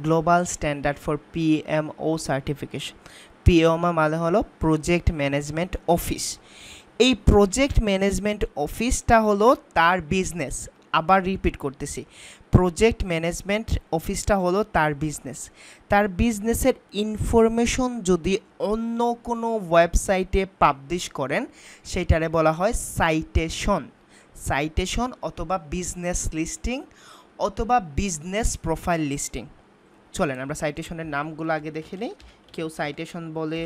global standard for PMO certification PMO মানে হলো প্রজেক্ট ম্যানেজমেন্ট অফিস এই প্রজেক্ট ম্যানেজমেন্ট অফিসটা হলো তার বিজনেস আবার রিপিট করতেছি প্রজেক্ট ম্যানেজমেন্ট অফিসটা হলো তার বিজনেস তার বিজনেসের ইনফরমেশন যদি অন্য কোনো ওয়েবসাইটে পাবলিশ করেন সেটারে বলা হয় সাইটেশন সাইটেশন অথবা বিজনেস লিস্টিং অথবা বিজনেস প্রোফাইল লিস্টিং চলেন আমরা সাইটেশনের নামগুলো আগে দেখে নিই কেউ সাইটেশন বলে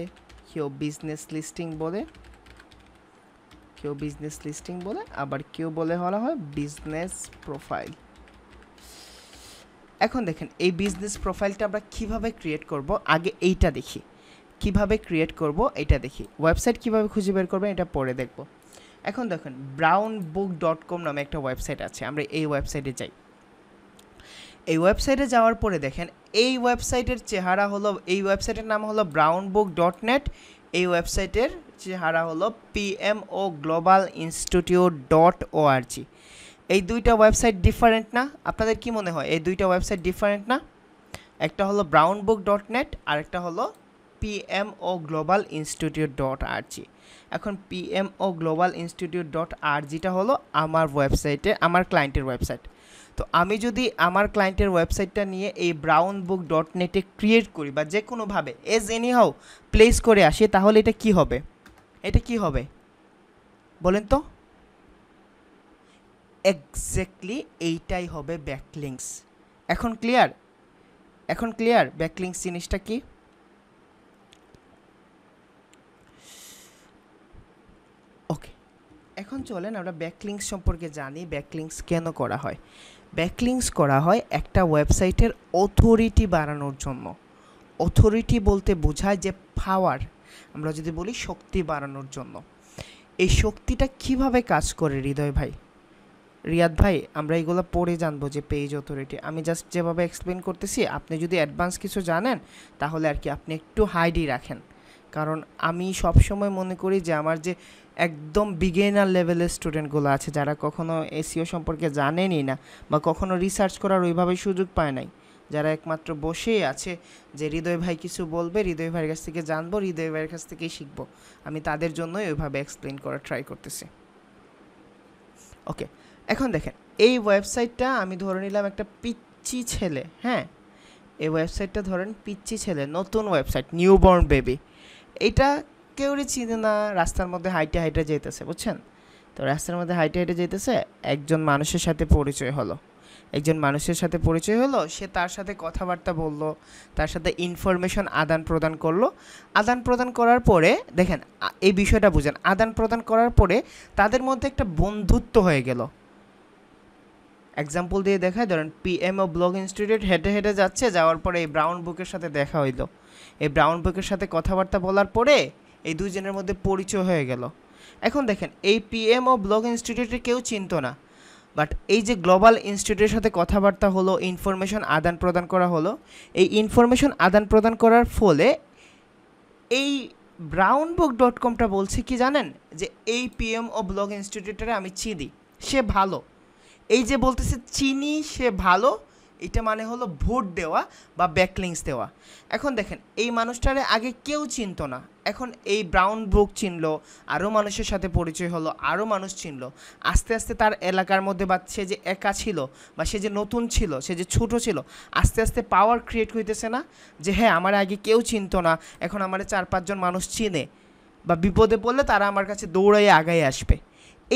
কেউ বিজনেস লিস্টিং বলে কেউ বিজনেস লিস্টিং বলে আবার কেউ বলে বলা হয় বিজনেস প্রোফাইল এখন দেখেন এই বিজনেস প্রোফাইলটা আমরা কিভাবে ক্রিয়েট করব আগে এইটা দেখি কিভাবে ক্রিয়েট করব এটা দেখি ওয়েবসাইট কিভাবে খুঁজে বের করবেন এটা পরে দেখব এখন দেখেন ব্রাউন বুক ডট কম নামে একটা ওয়েবসাইট আছে আমরা এই ওয়েবসাইটে যাই এই ওয়েবসাইটে যাওয়ার পরে দেখেন এই ওয়েবসাইটের চেহারা হলো এই ওয়েবসাইটের নাম হলো ব্রাউন বুক ডট নেট এই ওয়েবসাইটের চেহারা হলো PMO global institute dot ORG এই দুইটা ওয়েবসাইট ডিফারেন্ট না আপনাদের কি মনে হয় এই দুইটা ওয়েবসাইট ডিফারেন্ট না একটা হলো ব্রাউন বুক ডট নেট আর একটা হলো PMO global institute dot RG এখন পিএমও গ্লোবাল ইনস্টিটিউট ডট আরজিটা হলো আমার ওয়েবসাইটে আমার ক্লায়েন্টের ওয়েবসাইট তো আমি যদি আমার ক্লায়েন্টের ওয়েবসাইটটা নিয়ে এই ব্রাউন বুক ডট নেটে ক্রিয়েট করি বা যে কোনোভাবে এজ এনি হাউ প্লেস করে আসি তাহলে এটা কি হবে এটা কি হবে বলেন তো এক্স্যাক্টলি এইটাই হবে ব্যাকলিংস এখন ক্লিয়ার এখন ক্লিয়ার ব্যাকলিংস জিনিসটা কি এখন চলেন আমরা ব্যাকলিংস সম্পর্কে জানি ব্যাকলিংস কেন করা হয় ব্যাকলিংস করা হয় একটা ওয়েবসাইটের অথরিটি বাড়ানোর জন্য অথরিটি বলতে বোঝায় যে পাওয়ার আমরা যদি বলি শক্তি বাড়ানোর জন্য এই শক্তিটা কিভাবে কাজ করে হৃদয় ভাই রিয়াদ ভাই আমরা এগুলো পড়ে জানবো যে পেজ অথরিটি আমি জাস্ট যেভাবে এক্সপ্লেন করতেছি আপনি যদি অ্যাডভান্স কিছু জানেন তাহলে আর কি আপনি একটু হাইডি রাখেন কারণ আমি সবসময় মনে করি যে আমার যে একদম বিগেনার লেভেলের স্টুডেন্টগুলো আছে যারা কখনো এসিও e সম্পর্কে জানেনই না বা কখনো রিসার্চ করার ওইভাবে সুযোগ পায় নাই যারা একমাত্র বসেই আছে যে হৃদয় ভাই কিছু বলবে হৃদয় ভাইয়ের কাছ থেকে জানবো হৃদয় ভাইয়ের কাছ থেকেই শিখবো আমি তাদের জন্যই ওইভাবে এক্সপ্লেন করার ট্রাই করতেছি ওকে এখন দেখেন এই ওয়েবসাইটটা আমি ধরে নিলাম একটা পিচ্ছি ছেলে হ্যাঁ এই ওয়েবসাইটটা ধরেন পিচ্ছি ছেলে নতুন ওয়েবসাইট নিউবর্ন বেবি এটা কেউরই চিনে না রাস্তার মধ্যে হাইটে হাইটে যেতেছে বুঝছেন তো রাস্তার মধ্যে হাইটে হাইটে যেতেছে একজন মানুষের সাথে পরিচয় হলো একজন মানুষের সাথে পরিচয় হলো সে তার সাথে কথাবার্তা বলল তার সাথে ইনফরমেশন আদান প্রদান করলো আদান প্রদান করার পরে দেখেন এই বিষয়টা বুঝেন আদান প্রদান করার পরে তাদের মধ্যে একটা বন্ধুত্ব হয়ে গেল এক্সাম্পল দিয়ে দেখায় ধরেন পিএম ও ব্লগ ইনস্টিটিউট হেঁটে হেঁটে যাচ্ছে যাওয়ার পরে এই ব্রাউন বুকের সাথে দেখা হইলো এই ব্রাউন বুকের সাথে কথাবার্তা বলার পরে এই দুইজনের মধ্যে পরিচয় হয়ে গেল এখন দেখেন এই পিএম ও ব্লগ ইনস্টিটিউটে কেউ চিনত না বাট এই যে গ্লোবাল ইনস্টিটিউটের সাথে কথাবার্তা হলো ইনফরমেশন আদান প্রদান করা হলো এই ইনফরমেশন আদান প্রদান করার ফলে এই ব্রাউন বুক ডট কমটা বলছে কি জানেন যে এই পিএম ও ব্লগ ইনস্টিটিউটারে আমি চিনি সে ভালো এই যে বলতেছে চিনি সে ভালো এটা মানে হলো ভোট দেওয়া বা ব্যাকলিংস দেওয়া এখন দেখেন এই মানুষটারে আগে কেউ চিনত না এখন এই ব্রাউন বুক চিনল আরও মানুষের সাথে পরিচয় হলো আরও মানুষ চিনল আস্তে আস্তে তার এলাকার মধ্যে বা সে যে একা ছিল বা সে যে নতুন ছিল সে যে ছোট ছিল আস্তে আস্তে পাওয়ার ক্রিয়েট হইতেছে না যে হ্যাঁ আমার আগে কেউ চিনতো না এখন আমার চার পাঁচজন মানুষ চিনে বা বিপদে পড়লে তারা আমার কাছে দৌড়াই আগায় আসবে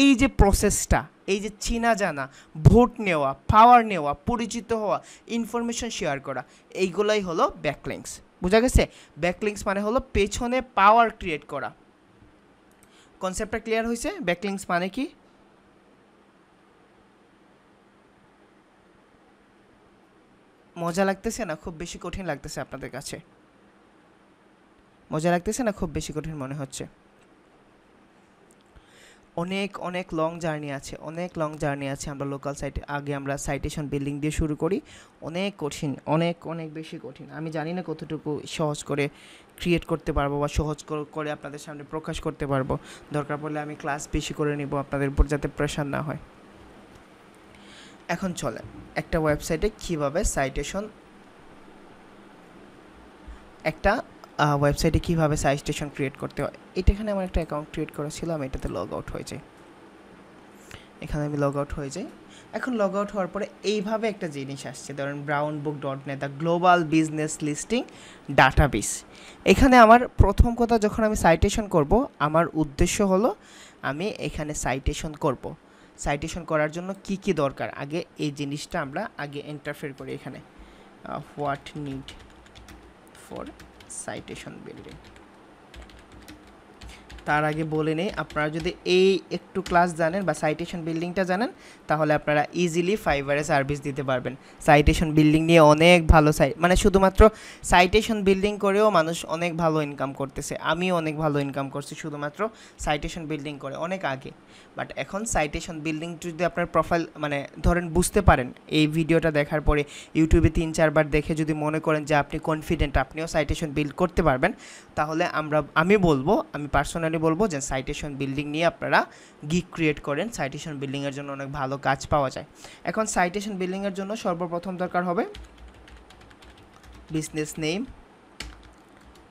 এই যে প্রসেসটা এই যে চিনা জানা ভোট নেওয়া পাওয়ার নেওয়া পরিচিত হওয়া ইনফরমেশন শেয়ার করা এইগুলাই হলো ব্যাকলিংস বোঝা গেছে ব্যাকলিংস মানে হলো পেছনে পাওয়ার ক্রিয়েট করা কনসেপ্টটা ক্লিয়ার হয়েছে ব্যাকলিংস মানে কি মজা লাগতেছে না খুব বেশি কঠিন লাগতেছে আপনাদের কাছে মজা লাগতেছে না খুব বেশি কঠিন মনে হচ্ছে অনেক অনেক লং জার্নি আছে অনেক লং জার্নি আছে আমরা লোকাল সাইটে আগে আমরা সাইটেশন বিল্ডিং দিয়ে শুরু করি অনেক কঠিন অনেক অনেক বেশি কঠিন আমি জানি না কতটুকু সহজ করে ক্রিয়েট করতে পারবো বা সহজ করে আপনাদের সামনে প্রকাশ করতে পারবো দরকার পড়লে আমি ক্লাস বেশি করে নিব আপনাদের উপর যাতে প্রেশার না হয় এখন চলে একটা ওয়েবসাইটে কীভাবে সাইটেশন একটা ওয়েবসাইটে কীভাবে স্টেশন ক্রিয়েট করতে হয় এটা এখানে আমার একটা অ্যাকাউন্ট ক্রিয়েট করা ছিল আমি এটাতে লগ আউট হয়ে যাই এখানে আমি লগ আউট হয়ে যাই এখন লগ আউট হওয়ার পরে এইভাবে একটা জিনিস আসছে ধরেন brown book dot net the global business listing database এখানে আমার প্রথম কথা যখন আমি সাইটেশন করব আমার উদ্দেশ্য হলো আমি এখানে সাইটেশন করব সাইটেশন করার জন্য কি কি দরকার আগে এই জিনিসটা আমরা আগে এন্টারফেয়ার করি এখানে what need for citation building তার আগে বলে নেই আপনারা যদি এই একটু ক্লাস জানেন বা সাইটেশন বিল্ডিংটা জানেন তাহলে আপনারা ইজিলি ফাইবারে সার্ভিস দিতে পারবেন সাইটেশন বিল্ডিং নিয়ে অনেক ভালো সাই মানে শুধুমাত্র সাইটেশন বিল্ডিং করেও মানুষ অনেক ভালো ইনকাম করতেছে আমিও অনেক ভালো ইনকাম করছি শুধুমাত্র সাইটেশন বিল্ডিং করে অনেক আগে বাট এখন সাইটেশন বিল্ডিং যদি আপনার প্রোফাইল মানে ধরেন বুঝতে পারেন এই ভিডিওটা দেখার পরে ইউটিউবে তিন চারবার দেখে যদি মনে করেন যে আপনি কনফিডেন্ট আপনিও সাইটেশন বিল্ড করতে পারবেন তাহলে আমরা আমি বলবো আমি পার্সোনালি বলবো যে সাইটেশন বিল্ডিং নিয়ে আপনারা গিক ক্রিয়েট করেন সাইটেশন বিল্ডিংয়ের জন্য অনেক ভালো কাজ পাওয়া যায় এখন সাইটেশন বিল্ডিংয়ের জন্য সর্বপ্রথম দরকার হবে বিজনেস নেম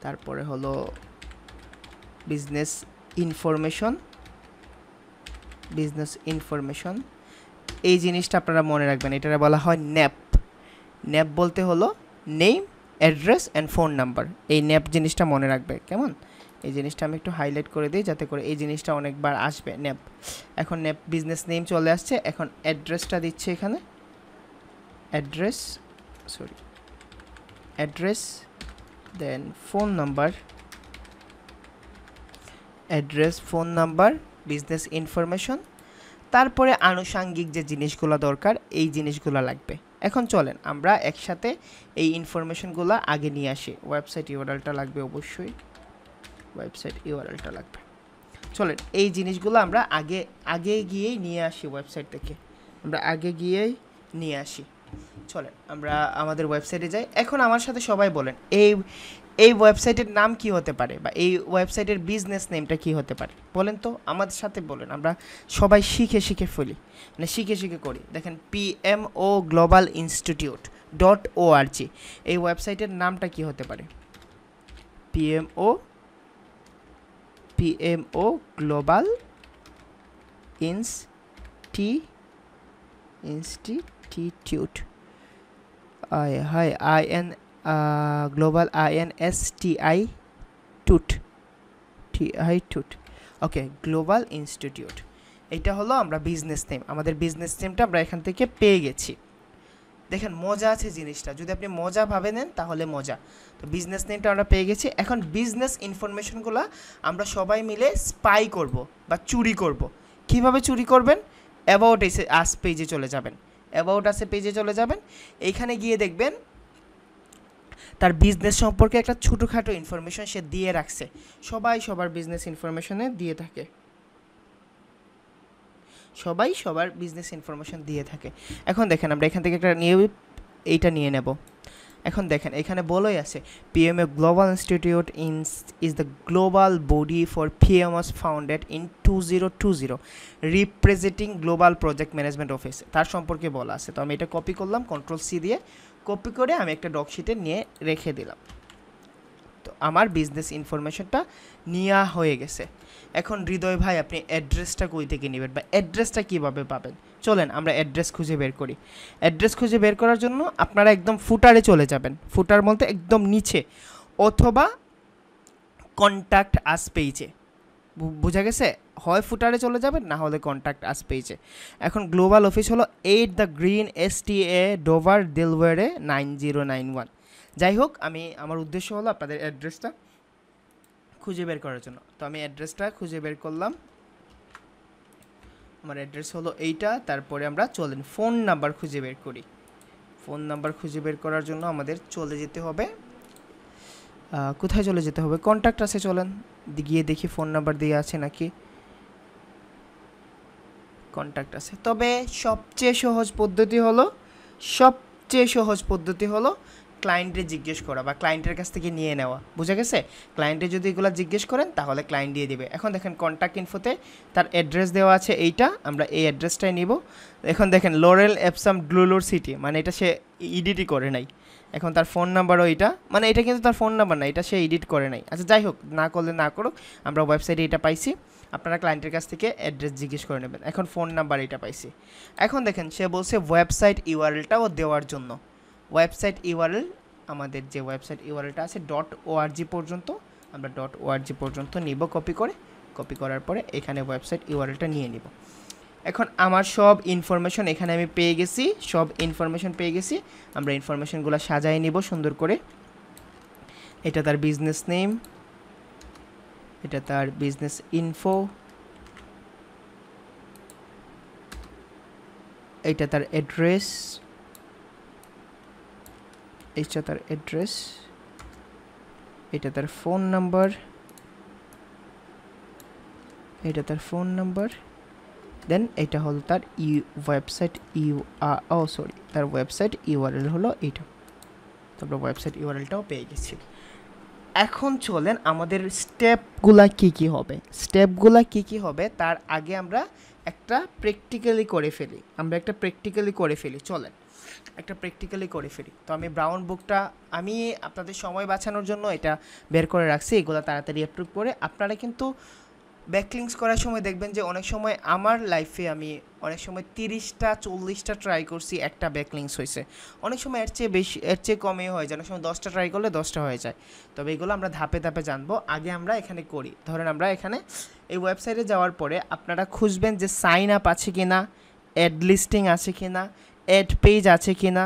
তারপরে হলো বিজনেস ইনফরমেশন বিজনেস ইনফরমেশন এই জিনিসটা আপনারা মনে রাখবেন এটারে বলা হয় ন্যাপ ন্যাপ বলতে হলো name address and phone number এই ন্যাপ জিনিসটা মনে রাখবে কেমন এই জিনিসটা আমি একটু হাইলাইট করে দিই যাতে করে এই জিনিসটা অনেকবার আসবে ন্যাপ এখন ন্যাপ বিজনেস নেম চলে আসছে এখন অ্যাড্রেসটা দিচ্ছে এখানে address sorry address then phone number address phone number business information তারপরে আনুষাঙ্গিক যে জিনিসগুলো দরকার এই জিনিসগুলো লাগবে এখন চলেন আমরা একসাথে এই ইনফরমেশনগুলো আগে নিয়ে আসি ওয়েবসাইট ইউআরএলটা লাগবে অবশ্যই ওয়েবসাইট ইউআরএলটা লাগবে চলেন এই জিনিসগুলো আমরা আগে আগে গিয়েই নিয়ে আসি ওয়েবসাইট থেকে আমরা আগে গিয়েই নিয়ে আসি চলেন আমরা আমাদের ওয়েবসাইটে যাই এখন আমার সাথে সবাই বলেন এই এই ওয়েবসাইটের নাম কি হতে পারে বা এই ওয়েবসাইটের বিজনেস নেমটা কি হতে পারে বলেন তো আমাদের সাথে বলেন আমরা সবাই শিখে শিখে ফেলি মানে শিখে শিখে করি দেখেন PMO global institute dot O R G এই ওয়েবসাইটের নামটা কি হতে পারে PMO PMO global insti institute I high I N global INSTI tute I tute okay global institute এটা হলো আমরা বিজনেস নেম আমাদের বিজনেস নেমটা আমরা এখান থেকে পেয়ে গেছি দেখেন মজা আছে জিনিসটা যদি আপনি মজা ভাবে নেন তাহলে মজা তো বিজনেস নেমটা আমরা পেয়ে গেছি এখন বিজনেস ইনফরমেশনগুলো আমরা সবাই মিলে স্পাই করব বা চুরি করব কিভাবে চুরি করবেন অ্যাবাউট এসে আস পেজে চলে যাবেন অ্যাবাউট আসে পেজে চলে যাবেন এইখানে গিয়ে দেখবেন তার বিজনেস সম্পর্কে একটা ছোটোখাটো ইনফরমেশন সে দিয়ে রাখছে সবাই সবার বিজনেস ইনফরমেশনে দিয়ে থাকে সবাই সবার বিজনেস ইনফরমেশন দিয়ে থাকে এখন দেখেন আমরা এখান থেকে একটা নিয়ে এইটা নিয়ে নেব এখন দেখেন এখানে বলোই আছে PMA global institute in is the global body for PMS founded in two zero two zero representing global project management office তার সম্পর্কে বলা আছে তো আমি এটা কপি করলাম কন্ট্রোল সি দিয়ে কপি করে আমি একটা ডকশিটে নিয়ে রেখে দিলাম তো আমার বিজনেস ইনফরমেশনটা নেওয়া হয়ে গেছে এখন হৃদয় ভাই আপনি অ্যাড্রেসটা কই থেকে নেবেন বা অ্যাড্রেসটা কীভাবে পাবেন চলেন আমরা অ্যাড্রেস খুঁজে বের করি অ্যাড্রেস খুঁজে বের করার জন্য আপনারা একদম ফুটারে চলে যাবেন ফুটার বলতে একদম নিচে অথবা কন্ট্যাক্ট আস পেইজে বোঝা গেছে হয় ফুটারে চলে যাবেন না হলে কন্ট্যাক্ট আস পেয়েছে এখন গ্লোবাল অফিস হলো eight the green S T A Dover Delaware nine zero nine one যাই হোক আমি আমার উদ্দেশ্য হলো আপনাদের অ্যাড্রেসটা খুঁজে বের করার জন্য তো আমি অ্যাড্রেসটা খুঁজে বের করলাম আমার অ্যাড্রেস হলো এইটা তারপরে আমরা চলেন ফোন নাম্বার খুঁজে বের করি ফোন নাম্বার খুঁজে বের করার জন্য আমাদের চলে যেতে হবে কোথায় চলে যেতে হবে কন্ট্যাক্ট আছে চলেন গিয়ে দেখি ফোন নাম্বার দিয়ে আছে নাকি কন্ট্যাক্ট আছে তবে সবচেয়ে সহজ পদ্ধতি হলো সবচেয়ে সহজ পদ্ধতি হলো ক্লায়েন্টে জিজ্ঞেস করা বা ক্লায়েন্টের কাছ থেকে নিয়ে নেওয়া বুঝে গেছে ক্লায়েন্টে যদি এগুলো জিজ্ঞেস করেন তাহলে ক্লায়েন্ট দিয়ে দেবে এখন দেখেন কন্ট্যাক্ট ইনফোতে তার অ্যাড্রেস দেওয়া আছে এইটা আমরা এই অ্যাড্রেসটাই নিব এখন দেখেন লোরেল অ্যাপসাম গ্লুলোর সিটি মানে এটা সে ইডিটি e করে নাই এখন তার ফোন নাম্বারও এটা মানে এটা কিন্তু তার ফোন নাম্বার না এটা সে এডিট করে নাই আচ্ছা যাই হোক না করলে না করুক আমরা ওয়েবসাইটে এটা পাইছি আপনারা ক্লায়েন্টের কাছ থেকে অ্যাড্রেস জিজ্ঞেস করে নেবেন এখন ফোন নাম্বার এটা পাইছি এখন দেখেন সে বলছে ওয়েবসাইট ইউআরএলটাও দেওয়ার জন্য ওয়েবসাইট ইউআরএল আমাদের যে ওয়েবসাইট ইউআরএলটা আছে ডট ওআরজি পর্যন্ত আমরা ডট ওআরজি পর্যন্ত নিব কপি করে কপি করার পরে এখানে ওয়েবসাইট ইউআরএলটা নিয়ে নিব এখন আমার সব ইনফরমেশন এখানে আমি পেয়ে গেছি সব ইনফরমেশন পেয়ে গেছি আমরা ইনফরমেশনগুলো সাজাই নিব সুন্দর করে এটা তার বিজনেস নেম এটা তার বিজনেস ইনফো এটা তার অ্যাড্রেস এটা তার অ্যাড্রেস এটা তার ফোন নাম্বার এটা তার ফোন নাম্বার দেন এটা হলো তার ই ওয়েবসাইট ইউ ও সরি তার ওয়েবসাইট ইউআরএল হলো এইটা তারপর ওয়েবসাইট ইউআরএলটাও পেয়ে গেছি এখন চলেন আমাদের স্টেপগুলা কী কী হবে স্টেপগুলা কী কী হবে তার আগে আমরা একটা প্র্যাকটিক্যালি করে ফেলি আমরা একটা প্র্যাকটিক্যালি করে ফেলি চলেন একটা প্র্যাকটিক্যালি করে ফেলি তো আমি ব্রাউন বুকটা আমি আপনাদের সময় বাঁচানোর জন্য এটা বের করে রাখছি এগুলো তাড়াতাড়ি অ্যাপ্রুভ করে আপনারা কিন্তু ব্যাকলিংস করার সময় দেখবেন যে অনেক সময় আমার লাইফে আমি অনেক সময় তিরিশটা চল্লিশটা ট্রাই করছি একটা ব্যাকলিংস হয়েছে অনেক সময় এর চেয়ে বেশি এর চেয়ে কমে হয়ে যায় অনেক সময় দশটা ট্রাই করলে দশটা হয়ে যায় তবে এগুলো আমরা ধাপে ধাপে জানবো আগে আমরা এখানে করি ধরেন আমরা এখানে এই ওয়েবসাইটে যাওয়ার পরে আপনারা খুঁজবেন যে সাইন আপ আছে কি না অ্যাড লিস্টিং আছে কি না অ্যাড পেজ আছে কি না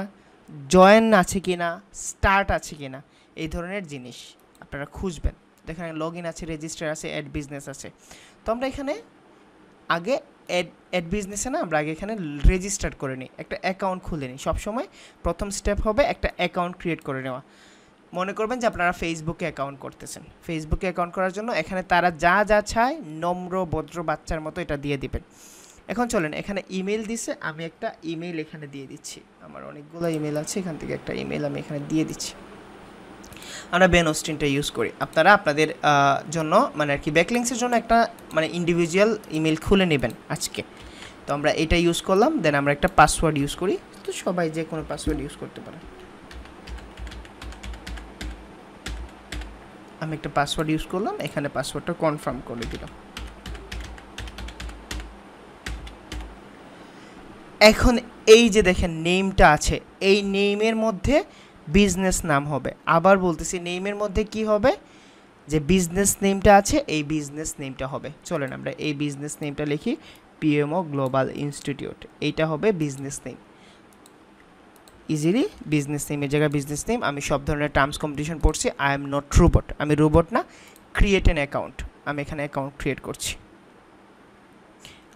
জয়েন আছে কি না স্টার্ট আছে কি না এই ধরনের জিনিস আপনারা খুঁজবেন এখানে লগ ইন আছে রেজিস্টার আছে অ্যাড বিজনেস আছে তো আমরা এখানে আগে অ্যাড অ্যাড বিজনেসে না আমরা আগে এখানে রেজিস্টার করে নিই একটা অ্যাকাউন্ট খুলে নিই সবসময় প্রথম স্টেপ হবে একটা অ্যাকাউন্ট ক্রিয়েট করে নেওয়া মনে করবেন যে আপনারা ফেসবুকে অ্যাকাউন্ট করতেছেন ফেসবুকে অ্যাকাউন্ট করার জন্য এখানে তারা যা যা চায় নম্র ভদ্র বাচ্চার মতো এটা দিয়ে দিবেন এখন চলেন এখানে ইমেল দিছে আমি একটা ইমেল এখানে দিয়ে দিচ্ছি আমার অনেকগুলো ইমেল আছে এখান থেকে একটা ইমেল আমি এখানে দিয়ে দিচ্ছি আমরা বেন অস্টিনটা ইউজ করি আপনারা আপনাদের জন্য মানে আর কি ব্যাকলিংসের জন্য একটা মানে ইন্ডিভিজুয়াল ইমেল খুলে নেবেন আজকে তো আমরা এটা ইউজ করলাম দেন আমরা একটা পাসওয়ার্ড ইউজ করি তো সবাই যে কোনো পাসওয়ার্ড ইউজ করতে পারে আমি একটা পাসওয়ার্ড ইউজ করলাম এখানে পাসওয়ার্ডটা কনফার্ম করে দিলাম এখন এই যে দেখেন নেমটা আছে এই নেমের মধ্যে বিজনেস নাম হবে আবার বলতেছি নেইমের মধ্যে কি হবে যে বিজনেস নেমটা আছে এই বিজনেস নেমটা হবে চলেন আমরা এই বিজনেস নেমটা লিখি পিএমও গ্লোবাল ইনস্টিটিউট এইটা হবে বিজনেস নেম ইজিলি বিজনেস নেমের জায়গায় বিজনেস নেম আমি সব ধরনের টার্মস কম্পিটিশন পড়ছি আই এম নট রোবট আমি রোবট না ক্রিয়েট অ্যান অ্যাকাউন্ট আমি এখানে অ্যাকাউন্ট ক্রিয়েট করছি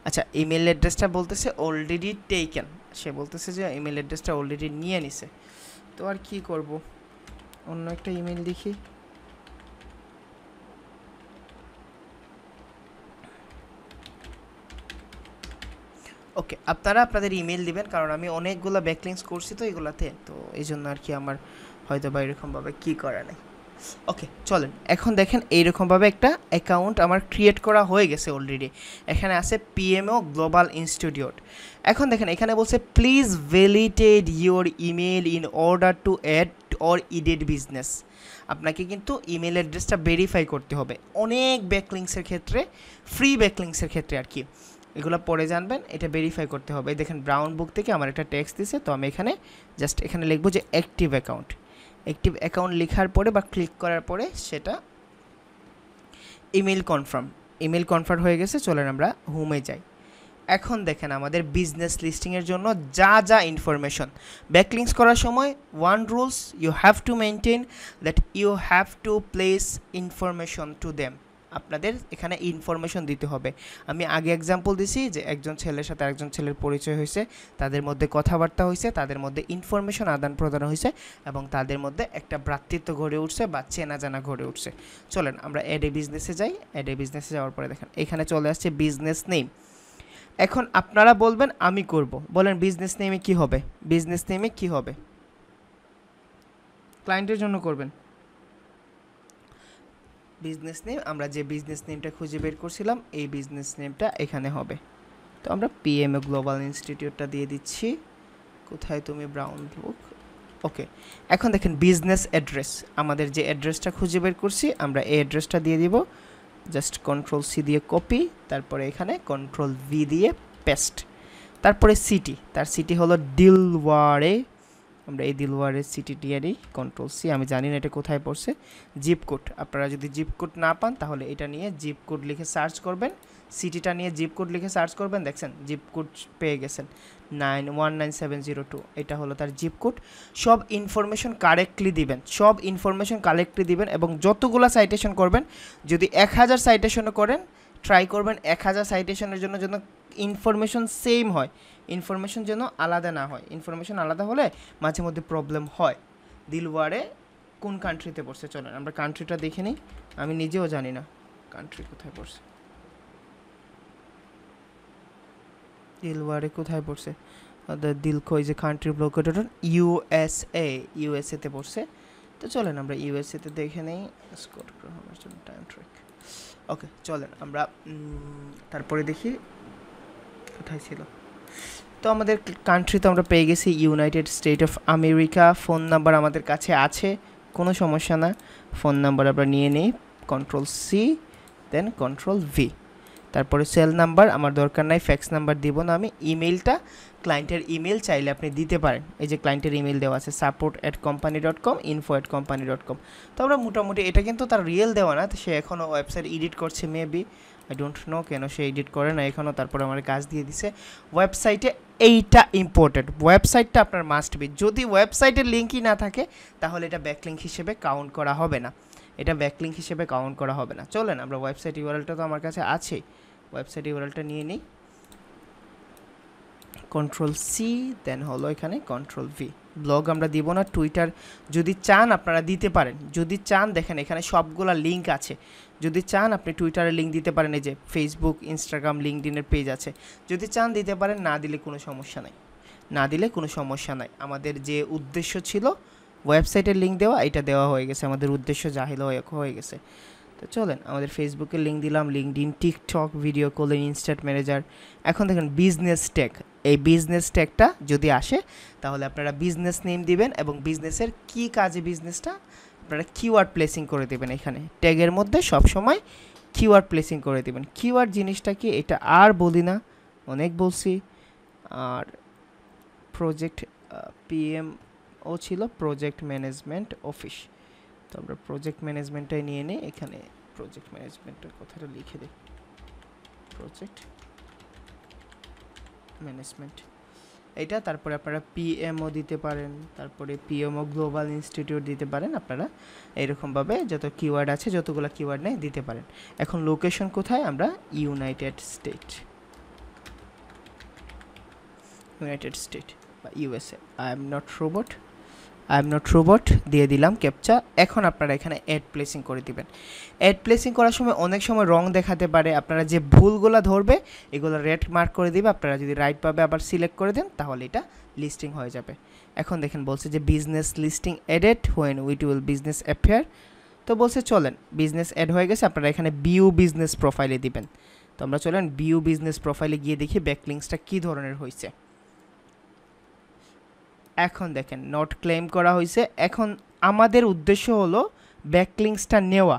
আচ্ছা ইমেল অ্যাড্রেসটা বলতেছে অলরেডি টেকেন সে বলতেছে যে ইমেল অ্যাড্রেসটা অলরেডি নিয়ে নিছে তো আর কি করব অন্য একটা ইমেল দেখি ওকে আপনারা আপনাদের ইমেল দিবেন কারণ আমি অনেকগুলো ব্যাকলিংস করছি তো এগুলাতে তো এই জন্য আর কি আমার হয়তো বা এরকমভাবে কী করা নেই ওকে চলেন এখন দেখেন এইরকমভাবে একটা অ্যাকাউন্ট আমার ক্রিয়েট করা হয়ে গেছে অলরেডি এখানে আছে পিএমও গ্লোবাল ইনস্টিটিউট এখন দেখেন এখানে বলছে please validate your email in order to add or edit business আপনাকে কিন্তু ইমেল অ্যাড্রেসটা ভেরিফাই করতে হবে অনেক ব্যাকলিংসের ক্ষেত্রে ফ্রি ব্যাকলিংসের ক্ষেত্রে আর কি এগুলো পরে জানবেন এটা ভেরিফাই করতে হবে দেখেন ব্রাউন বুক থেকে আমার একটা ট্যাক্স দিছে তো আমি এখানে জাস্ট এখানে লিখবো যে অ্যাক্টিভ অ্যাকাউন্ট একটি অ্যাকাউন্ট লেখার পরে বা ক্লিক করার পরে সেটা ইমেল কনফার্ম ইমেল কনফার্ম হয়ে গেছে চলেন আমরা হোমে যাই এখন দেখেন আমাদের বিজনেস লিস্টিংয়ের জন্য যা যা ইনফরমেশন ব্যাকলিংস করার সময় one rules you have to maintain that you have to place information to them আপনাদের এখানে ইনফরমেশন দিতে হবে আমি আগে এক্সাম্পল দিছি যে একজন ছেলের সাথে একজন ছেলের পরিচয় হয়েছে তাদের মধ্যে কথাবার্তা হয়েছে তাদের মধ্যে ইনফরমেশন আদান প্রদান হয়েছে এবং তাদের মধ্যে একটা ভ্রাতৃত্ব গড়ে উঠছে বা চেনা জানা গড়ে উঠছে চলেন আমরা অ্যাডে বিজনেসে যাই অ্যাডে বিজনেসে যাওয়ার পরে দেখেন এখানে চলে আসছে বিজনেস নেম এখন আপনারা বলবেন আমি করব বলেন বিজনেস নেমে কি হবে বিজনেস নেমে কি হবে ক্লায়েন্টের জন্য করবেন বিজনেস নেম আমরা যে বিজনেস নেমটা খুঁজে বের করছিলাম এই বিজনেস নেমটা এখানে হবে তো আমরা পিএমএ গ্লোবাল ইনস্টিটিউটটা দিয়ে দিচ্ছি কোথায় তুমি ব্রাউন বুক ওকে এখন দেখেন বিজনেস অ্যাড্রেস আমাদের যে অ্যাড্রেসটা খুঁজে বের করছি আমরা এই অ্যাড্রেসটা দিয়ে দিব জাস্ট কন্ট্রোল সি দিয়ে কপি তারপরে এখানে কন্ট্রোল ভি দিয়ে পেস্ট তারপরে সিটি তার সিটি হলো ডিলওয়ারে আমরা এই দিলওয়ারের সিটিটিআরই কন্ট্রোল সি আমি জানি না এটা কোথায় পড়ছে জিপ কোড আপনারা যদি জিপ কোড না পান তাহলে এটা নিয়ে জিপ কোড লিখে সার্চ করবেন সিটিটা নিয়ে জিপ কোড লিখে সার্চ করবেন দেখছেন জিপ কোড পেয়ে গেছেন nine one nine seven zero two এটা হলো তার জিপ কোড সব ইনফরমেশন কারেক্টলি দিবেন সব ইনফরমেশন কারেক্টলি দিবেন এবং যতগুলো সাইটেশন করবেন যদি এক হাজার সাইটেশনও করেন ট্রাই করবেন এক হাজার সাইটেশনের জন্য যেন ইনফরমেশন সেম হয় ইনফরমেশন যেন আলাদা না হয় ইনফরমেশন আলাদা হলে মাঝে মধ্যে প্রবলেম হয় দিলওয়ারে কোন কান্ট্রিতে পড়ছে চলেন আমরা কান্ট্রিটা দেখে নিই আমি নিজেও জানি না কান্ট্রি কোথায় পড়ছে দিলওয়ারে কোথায় পড়ছে দিল কো is a country block USA ইউএসএতে পড়ছে তো চলেন আমরা ইউএসএতে দেখে নেই স্কোর গ্রহণের জন্য টাইম ট্রেক ওকে চলেন আমরা তারপরে দেখি কোথায় ছিল তো আমাদের কান্ট্রি তো আমরা পেয়ে গেছি united state of America phone number আমাদের কাছে আছে কোনো সমস্যা না ফোন নাম্বার আমরা নিয়ে নিই control C then control V তারপরে সেল নাম্বার আমার দরকার নাই ফ্যাক্স নাম্বার দিব না আমি ইমেলটা ক্লায়েন্টের ইমেল চাইলে আপনি দিতে পারেন এই যে ক্লায়েন্টের ইমেল দেওয়া আছে support at company dot com info at company dot com তো আমরা মোটামুটি এটা কিন্তু তার রিয়েল দেওয়া না সে এখনও ওয়েবসাইট এডিট করছে মেবি আই ডোন্ট নো কেন সে এডিট করে না এখনও তারপরে আমার কাজ দিয়ে দিছে ওয়েবসাইটে এইটা ইম্পর্টেন্ট ওয়েবসাইটটা আপনার মাস্ট বি যদি ওয়েবসাইটের লিঙ্কই না থাকে তাহলে এটা ব্যাকলিঙ্ক হিসেবে কাউন্ট করা হবে না এটা ব্যাকলিঙ্ক হিসেবে কাউন্ট করা হবে না চলেন আমরা ওয়েবসাইট ইউরালটা তো আমার কাছে আছেই ওয়েবসাইট ইউরালটা নিয়ে নিই কন্ট্রোল সি দেন হলো এখানে কন্ট্রোল ভি ব্লগ আমরা দিব না টুইটার যদি চান আপনারা দিতে পারেন যদি চান দেখেন এখানে সবগুলা লিঙ্ক আছে যদি চান আপনি টুইটারে লিঙ্ক দিতে পারেন এই যে ফেসবুক ইনস্টাগ্রাম লিঙ্কডিনের পেজ আছে যদি চান দিতে পারেন না দিলে কোনো সমস্যা নাই না দিলে কোনো সমস্যা নাই আমাদের যে উদ্দেশ্য ছিল ওয়েবসাইটের লিঙ্ক দেওয়া এটা দেওয়া হয়ে গেছে আমাদের উদ্দেশ্য জাহিল হয়ে গেছে তো চলেন আমাদের ফেসবুকে লিঙ্ক দিলাম LinkedIn TikTok video calling instant manager এখন দেখেন বিজনেস টেক এই বিজনেস ট্যাগটা যদি আসে তাহলে আপনারা বিজনেস নেম দিবেন এবং বিজনেসের কি কাজে বিজনেসটা আপনারা কিওয়ার্ড প্লেসিং করে দেবেন এখানে ট্যাগের মধ্যে সব সময় কিওয়ার্ড প্লেসিং করে দেবেন কিওয়ার্ড জিনিসটা কি এটা আর বলি না অনেক বলছি আর প্রজেক্ট পিএম ও ছিল প্রজেক্ট ম্যানেজমেন্ট অফিস তো আমরা প্রজেক্ট ম্যানেজমেন্টটাই নিয়ে নিই এখানে প্রজেক্ট ম্যানেজমেন্টের কথাটা লিখে দিই প্রজেক্ট ম্যানেজমেন্ট এটা তারপরে আপনারা পিএমও দিতে পারেন তারপরে পিএমও গ্লোবাল ইনস্টিটিউট দিতে পারেন আপনারা এরকমভাবে যত কিওয়ার্ড আছে যতগুলো কিওয়ার্ড নেই দিতে পারেন এখন লোকেশন কোথায় আমরা ইউনাইটেড স্টেট ইউনাইটেড স্টেট বা USA I am not robot I am not robot দিয়ে দিলাম ক্যাপচা এখন আপনারা এখানে অ্যাড প্লেসিং করে দিবেন অ্যাড প্লেসিং করার সময় অনেক সময় রং দেখাতে পারে আপনারা যে ভুলগুলো ধরবে এগুলো রেড মার্ক করে দিবে আপনারা যদি রাইট পাবে আবার সিলেক্ট করে দেন তাহলে এটা লিস্টিং হয়ে যাবে এখন দেখেন বলছে যে business listing added when with will business affair তো বলছে চলেন বিজনেস অ্যাড হয়ে গেছে আপনারা এখানে বিউ বিজনেস প্রোফাইলে দিবেন তো আমরা চলেন বিউ বিজনেস প্রোফাইলে গিয়ে দেখি ব্যাকলিংসটা কী ধরনের হয়েছে এখন দেখেন নট ক্লেম করা হয়েছে এখন আমাদের উদ্দেশ্য হলো ব্যাকলিংসটা নেওয়া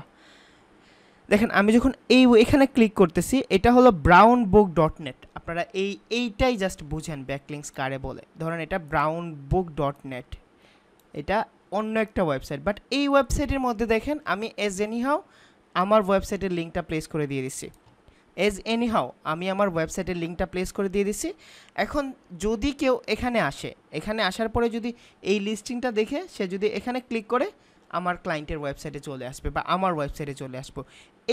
দেখেন আমি যখন এই এখানে ক্লিক করতেছি এটা হলো ব্রাউন বুক ডট নেট আপনারা এই এইটাই জাস্ট বুঝেন ব্যাকলিংস কারে বলে ধরেন এটা ব্রাউন বুক ডট নেট এটা অন্য একটা ওয়েবসাইট বাট এই ওয়েবসাইটের মধ্যে দেখেন আমি এজ এনি হাও আমার ওয়েবসাইটের লিঙ্কটা প্লেস করে দিয়ে দিচ্ছি এজ এনিহাও আমি আমার ওয়েবসাইটের লিঙ্কটা প্লেস করে দিয়ে দিছি এখন যদি কেউ এখানে আসে এখানে আসার পরে যদি এই লিস্টিংটা দেখে সে যদি এখানে ক্লিক করে আমার ক্লায়েন্টের ওয়েবসাইটে চলে আসবে বা আমার ওয়েবসাইটে চলে আসবো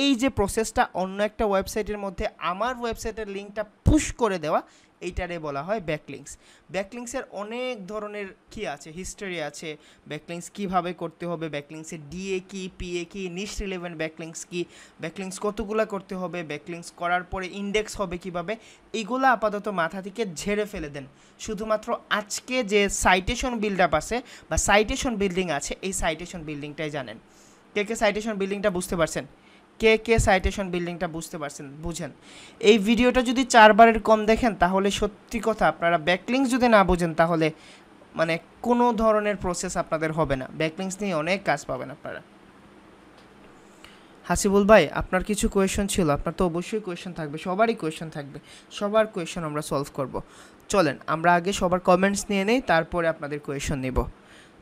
এই যে প্রসেসটা অন্য একটা ওয়েবসাইটের মধ্যে আমার ওয়েবসাইটের লিঙ্কটা পুশ করে দেওয়া এইটারে বলা হয় ব্যাকলিংস ব্যাকলিংসের অনেক ধরনের কি আছে হিস্টোরি আছে ব্যাকলিংস কিভাবে করতে হবে ব্যাকলিংসের ডিএ কি পিএ কি নিস রিলেভেন্ট ব্যাকলিংস কি ব্যাকলিংস কতগুলো করতে হবে ব্যাকলিংস করার পরে ইন্ডেক্স হবে কিভাবে এগুলো আপাতত মাথা থেকে ঝেড়ে ফেলে দেন শুধুমাত্র আজকে যে সাইটেশন বিল্ড আপ আছে বা সাইটেশন বিল্ডিং আছে এই সাইটেশন বিল্ডিংটাই জানেন কে কে সাইটেশন বিল্ডিংটা বুঝতে পারছেন কে কে সাইটেশন বিল্ডিংটা বুঝতে পারছেন বুঝেন এই ভিডিওটা যদি চারবারের কম দেখেন তাহলে সত্যি কথা আপনারা ব্যাকলিংস যদি না বুঝেন তাহলে মানে কোনো ধরনের প্রসেস আপনাদের হবে না ব্যাকলিংস নিয়ে অনেক কাজ পাবেন আপনারা হাসিবুল ভাই আপনার কিছু কোয়েশন ছিল আপনার তো অবশ্যই কোয়েশন থাকবে সবারই কোয়েশন থাকবে সবার কোয়েশন আমরা সলভ করব চলেন আমরা আগে সবার কমেন্টস নিয়ে নেই তারপরে আপনাদের কোয়েশন নেব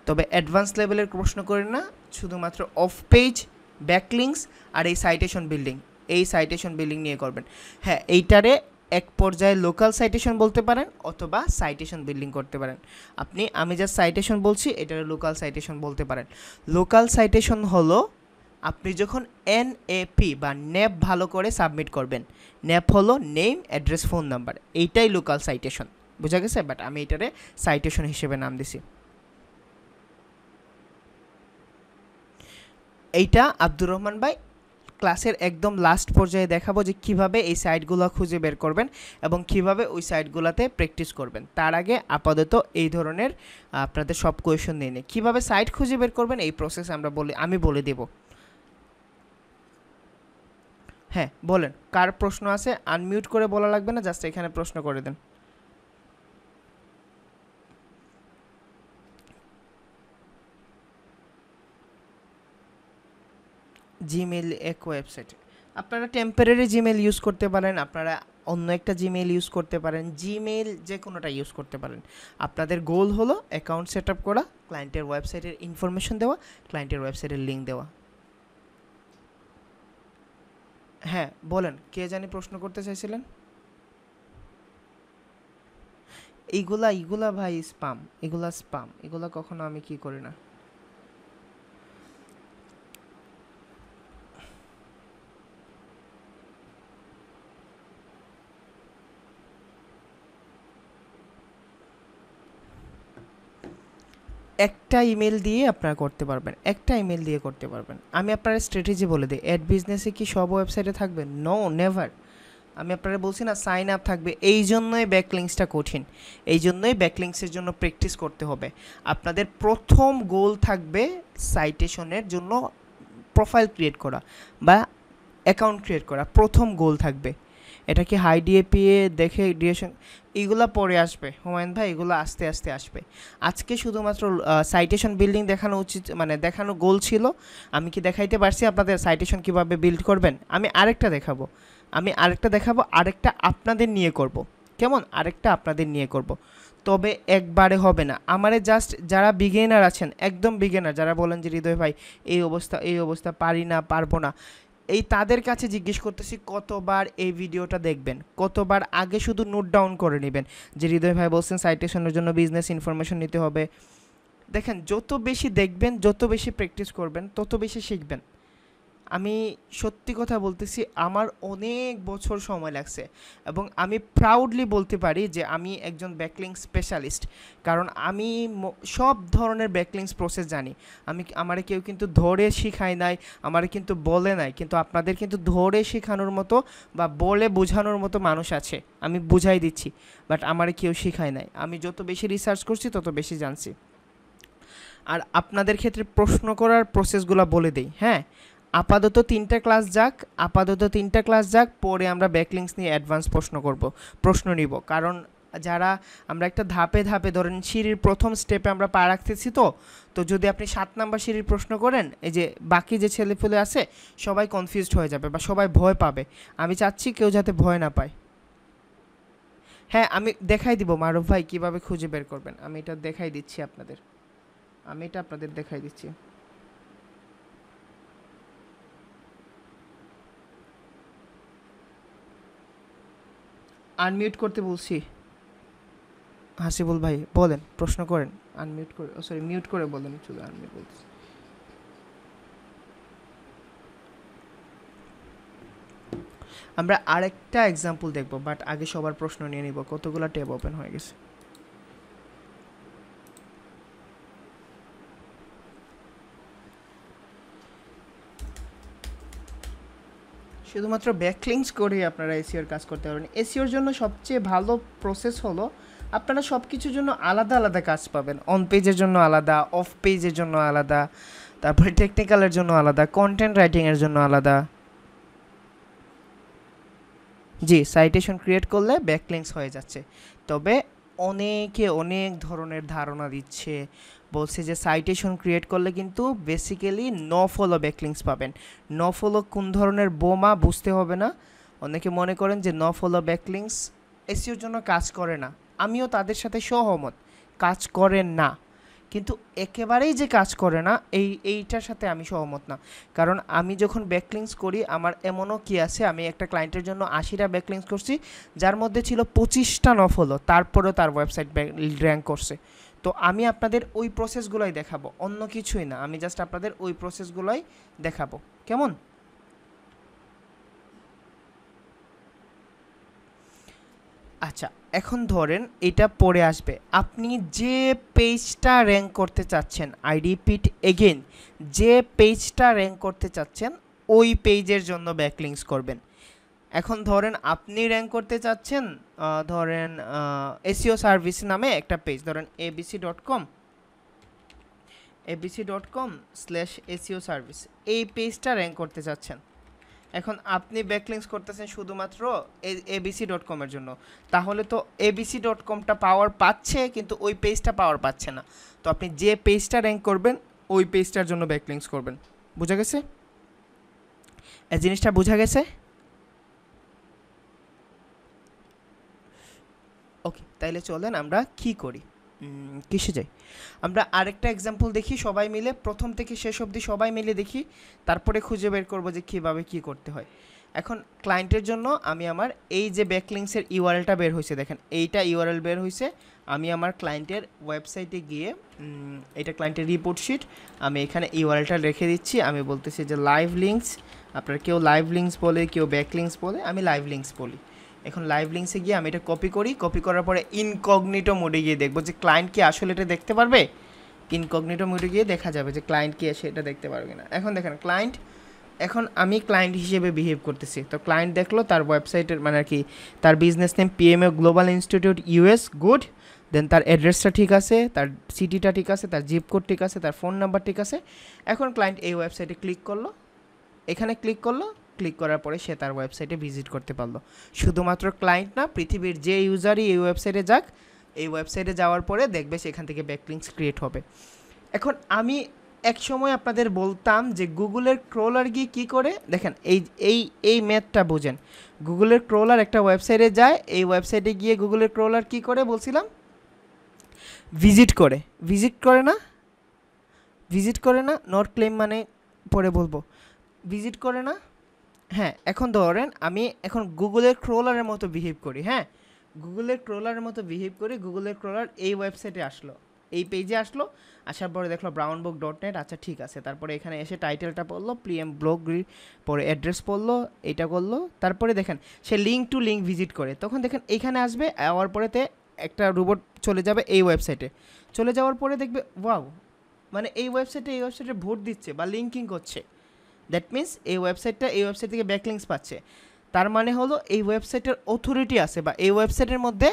তবে অ্যাডভান্স লেভেলের প্রশ্ন করেন না শুধুমাত্র অফ পেজ ব্যাকলিংস আর এই সাইটেশন বিল্ডিং এই সাইটেশন বিল্ডিং নিয়ে করবেন হ্যাঁ এইটারে এক পর্যায়ে লোকাল সাইটেশন বলতে পারেন অথবা সাইটেশন বিল্ডিং করতে পারেন আপনি আমি যা সাইটেশন বলছি এটার লোকাল সাইটেশন বলতে পারেন লোকাল সাইটেশন হলো আপনি যখন এনএপি বা ন্যাপ ভালো করে সাবমিট করবেন ন্যাপ হলো নেম অ্যাড্রেস ফোন নাম্বার এইটাই লোকাল সাইটেশন বোঝা গেছে বাট আমি এটারে সাইটেশন হিসেবে নাম দিছি এইটা আব্দুর রহমান ভাই ক্লাসের একদম লাস্ট পর্যায়ে দেখাবো যে কিভাবে এই সাইটগুলো খুঁজে বের করবেন এবং কিভাবে ওই সাইটগুলোতে প্র্যাকটিস করবেন তার আগে আপাতত এই ধরনের আপনাদের সব কোয়েশন নিয়ে নিই কীভাবে সাইট খুঁজে বের করবেন এই প্রসেস আমরা বলে আমি বলে দেব হ্যাঁ বলেন কার প্রশ্ন আছে আনমিউট করে বলা লাগবে না জাস্ট এখানে প্রশ্ন করে দেন জিমেল এক ওয়েবসাইটে আপনারা টেম্পোরারি জিমেল ইউজ করতে পারেন আপনারা অন্য একটা জিমেল ইউজ করতে পারেন জিমেল যে কোনোটা ইউজ করতে পারেন আপনাদের গোল হলো অ্যাকাউন্ট সেট আপ করা ক্লায়েন্টের ওয়েবসাইটের ইনফরমেশন দেওয়া ক্লায়েন্টের ওয়েবসাইটের লিঙ্ক দেওয়া হ্যাঁ বলেন কে জানি প্রশ্ন করতে চাইছিলেন এইগুলা এইগুলা ভাই স্পাম এগুলা স্পাম এগুলা কখনো আমি কি করি না একটা ইমেল দিয়ে আপনারা করতে পারবেন একটা ইমেল দিয়ে করতে পারবেন আমি আপনারা স্ট্র্যাটেজি বলে দিই অ্যাড বিজনেসে কি সব ওয়েবসাইটে থাকবে নো নেভার আমি আপনারা বলছি না সাইন আপ থাকবে এই জন্যই ব্যাকলিংসটা কঠিন এই জন্যই ব্যাকলিংসের জন্য প্র্যাকটিস করতে হবে আপনাদের প্রথম গোল থাকবে সাইটেশনের জন্য প্রোফাইল ক্রিয়েট করা বা অ্যাকাউন্ট ক্রিয়েট করা প্রথম গোল থাকবে এটা কি হাই ডিএপিএ দেখে ডিএশন এগুলো পরে আসবে হুমায়ুন ভাই এগুলো আস্তে আস্তে আসবে আজকে শুধুমাত্র সাইটেশন বিল্ডিং দেখানো উচিত মানে দেখানো গোল ছিল আমি কি দেখাইতে পারছি আপনাদের সাইটেশন কিভাবে বিল্ড করবেন আমি আরেকটা দেখাবো আমি আরেকটা দেখাবো আরেকটা আপনাদের নিয়ে করব। কেমন আরেকটা আপনাদের নিয়ে করব। তবে একবারে হবে না আমারে জাস্ট যারা বিগেনার আছেন একদম বিগেনার যারা বলেন যে হৃদয় ভাই এই অবস্থা এই অবস্থা পারি না পারবো না এই তাদের কাছে জিজ্ঞেস করতেছি কতবার এই ভিডিওটা দেখবেন কতবার আগে শুধু নোট ডাউন করে নেবেন যে হৃদয় ভাই বলছেন সাইটেশনের জন্য বিজনেস ইনফরমেশন নিতে হবে দেখেন যত বেশি দেখবেন যত বেশি প্র্যাকটিস করবেন তত বেশি শিখবেন আমি সত্যি কথা বলতেছি আমার অনেক বছর সময় লাগছে এবং আমি প্রাউডলি বলতে পারি যে আমি একজন ব্যাকলিং স্পেশালিস্ট কারণ আমি সব ধরনের ব্যাকলিংস প্রসেস জানি আমি আমারে কেউ কিন্তু ধরে শেখায় নাই আমারে কিন্তু বলে নাই কিন্তু আপনাদের কিন্তু ধরে শেখানোর মতো বা বলে বোঝানোর মতো মানুষ আছে আমি বুঝাই দিচ্ছি বাট আমারে কেউ শেখায় নাই আমি যত বেশি রিসার্চ করছি তত বেশি জানছি আর আপনাদের ক্ষেত্রে প্রশ্ন করার প্রসেসগুলো বলে দেই হ্যাঁ আপাতত তিনটা ক্লাস যাক আপাতত তিনটা ক্লাস যাক পরে আমরা ব্যাকলিংস নিয়ে অ্যাডভান্স প্রশ্ন করব প্রশ্ন নিব কারণ যারা আমরা একটা ধাপে ধাপে ধরেন সিঁড়ির প্রথম স্টেপে আমরা পা রাখতেছি তো তো যদি আপনি সাত নাম্বার সিঁড়ির প্রশ্ন করেন এই যে বাকি যে ছেলেপুলে আছে সবাই কনফিউজড হয়ে যাবে বা সবাই ভয় পাবে আমি চাচ্ছি কেউ যাতে ভয় না পায় হ্যাঁ আমি দেখাই দিব মারুফ ভাই কীভাবে খুঁজে বের করবেন আমি এটা দেখাই দিচ্ছি আপনাদের আমি এটা আপনাদের দেখাই দিচ্ছি আনমিউট করতে বলছি হাসিবুল ভাই বলেন প্রশ্ন করেন আনমিউট করে সরি মিউট করে বলেন শুধু আনমিউট বলছি আমরা আরেকটা এক্সাম্পল দেখব বাট আগে সবার প্রশ্ন নিয়ে নিব কতগুলো ট্যাব ওপেন হয়ে গেছে শুধুমাত্র ব্যাকলিংস করেই আপনারা এসিওর e কাজ করতে পারবেন এসিওর e জন্য সবচেয়ে ভালো প্রসেস হলো আপনারা সব কিছুর জন্য আলাদা আলাদা কাজ পাবেন অন পেজের জন্য আলাদা অফ পেজের জন্য আলাদা তারপরে টেকনিক্যালের জন্য আলাদা কন্টেন্ট রাইটিংয়ের জন্য আলাদা জি সাইটেশন ক্রিয়েট করলে ব্যাকলিংস হয়ে যাচ্ছে তবে অনেকে অনেক ধরনের ধারণা দিচ্ছে বলছে যে সাইটেশন ক্রিয়েট করলে কিন্তু বেসিক্যালি নো ফলো ব্যাকলিংস পাবেন নো ফলো কোন ধরনের বোমা বুঝতে হবে না অনেকে মনে করেন যে নো ফলো ব্যাকলিংস এসিওর জন্য কাজ করে না আমিও তাদের সাথে সহমত কাজ করেন না কিন্তু একেবারেই যে কাজ করে না এই এইটার সাথে আমি সহমত না কারণ আমি যখন ব্যাকলিংস করি আমার এমনও কি আছে আমি একটা ক্লায়েন্টের জন্য আশিটা ব্যাকলিংস করছি যার মধ্যে ছিল পঁচিশটা নফল তারপরেও তার ওয়েবসাইট র্যাঙ্ক করছে তো আমি আপনাদের ওই প্রসেসগুলোই দেখাবো অন্য কিছুই না আমি জাস্ট আপনাদের ওই প্রসেসগুলোই দেখাবো কেমন আচ্ছা এখন ধরেন এটা পরে আসবে আপনি যে পেজটা র্যাঙ্ক করতে চাচ্ছেন আই রিপিট এগেন যে পেজটা র্যাঙ্ক করতে চাচ্ছেন ওই পেজের জন্য ব্যাকলিংস করবেন এখন ধরেন আপনি র্যাঙ্ক করতে চাচ্ছেন ধরেন এসিও সার্ভিস e নামে একটা পেজ ধরেন ABC dot com ABC dot com slash SEO service এই পেজটা র্যাঙ্ক করতে চাচ্ছেন এখন আপনি ব্যাকলিংস করতেছেন শুধুমাত্র এবিসি ডট কমের জন্য তাহলে তো এবিসি ডট কমটা পাওয়ার পাচ্ছে কিন্তু ওই পেজটা পাওয়ার পাচ্ছে না তো আপনি যে পেজটা র্যাঙ্ক করবেন ওই পেজটার জন্য ব্যাকলিংস করবেন বোঝা গেছে এই জিনিসটা বোঝা গেছে তাইলে চলেন আমরা কি করি কিসে যাই আমরা আরেকটা এক্সাম্পল দেখি সবাই মিলে প্রথম থেকে শেষ অবধি সবাই মিলে দেখি তারপরে খুঁজে বের করব যে কীভাবে কি করতে হয় এখন ক্লায়েন্টের জন্য আমি আমার এই যে ব্যাকলিংসের ইউআরএলটা বের হয়েছে দেখেন এইটা ইউআরএল বের হয়েছে আমি আমার ক্লায়েন্টের ওয়েবসাইটে গিয়ে এটা ক্লায়েন্টের রিপোর্ট শিট আমি এখানে ইউআরএলটা রেখে দিচ্ছি আমি বলতেছি যে লাইভ লিঙ্কস আপনার কেউ লাইভ লিঙ্কস বলে কেউ ব্যাক লিঙ্কস বলে আমি লাইভ লিঙ্কস বলি এখন লাইভ লিঙ্কসে গিয়ে আমি এটা কপি করি কপি করার পরে ইনকগনিটো মোডে গিয়ে দেখবো যে ক্লায়েন্ট কি আসলে এটা দেখতে পারবে ইনকগনিটো মোডে গিয়ে দেখা যাবে যে ক্লায়েন্ট কি আসে এটা দেখতে পারবে না এখন দেখেন ক্লায়েন্ট এখন আমি ক্লায়েন্ট হিসেবে বিহেভ করতেছি তো ক্লায়েন্ট দেখলো তার ওয়েবসাইটের মানে আর কি তার business name PMA global institute US good then তার অ্যাড্রেসটা ঠিক আছে তার সিটিটা ঠিক আছে তার জিপ কোড ঠিক আছে তার ফোন নাম্বার ঠিক আছে এখন ক্লায়েন্ট এই ওয়েবসাইটে ক্লিক করলো এখানে ক্লিক করলো ক্লিক করার পরে সে তার ওয়েবসাইটে ভিজিট করতে পারলো শুধুমাত্র ক্লায়েন্ট না পৃথিবীর যে ইউজারই এই ওয়েবসাইটে যাক এই ওয়েবসাইটে যাওয়ার পরে দেখবে সেখান থেকে ব্যাকলিংস ক্রিয়েট হবে এখন আমি এক সময় আপনাদের বলতাম যে গুগলের ক্রোলার গিয়ে কী করে দেখেন এই এই এই ম্যাথটা বোঝেন গুগলের ক্রোলার একটা ওয়েবসাইটে যায় এই ওয়েবসাইটে গিয়ে গুগলের ক্রোলার কী করে বলছিলাম ভিজিট করে ভিজিট করে না ভিজিট করে না নট ক্লেম মানে পরে বলবো ভিজিট করে না হ্যাঁ এখন ধরেন আমি এখন গুগলের ক্রোলারের মতো বিহেভ করি হ্যাঁ গুগলের ক্রোলারের মতো বিহেভ করি গুগলের ক্রোলার এই ওয়েবসাইটে আসলো এই পেজে আসলো আসার পরে দেখলো ব্রাউন বুক ডট নেট আচ্ছা ঠিক আছে তারপরে এখানে এসে টাইটেলটা পড়লো প্রিএম ব্লগ পরে অ্যাড্রেস পড়লো এটা করলো তারপরে দেখেন সে লিঙ্ক টু লিঙ্ক ভিজিট করে তখন দেখেন এইখানে আসবে আওয়ার পরেতে একটা রোবট চলে যাবে এই ওয়েবসাইটে চলে যাওয়ার পরে দেখবে ওয়াও মানে এই ওয়েবসাইটে এই ওয়েবসাইটে ভোট দিচ্ছে বা লিঙ্কিং করছে দ্যাট মিন্স এই ওয়েবসাইটটা এই ওয়েবসাইট থেকে ব্যাকলিংস পাচ্ছে তার মানে হলো এই ওয়েবসাইটের অথরিটি আছে বা এই ওয়েবসাইটের মধ্যে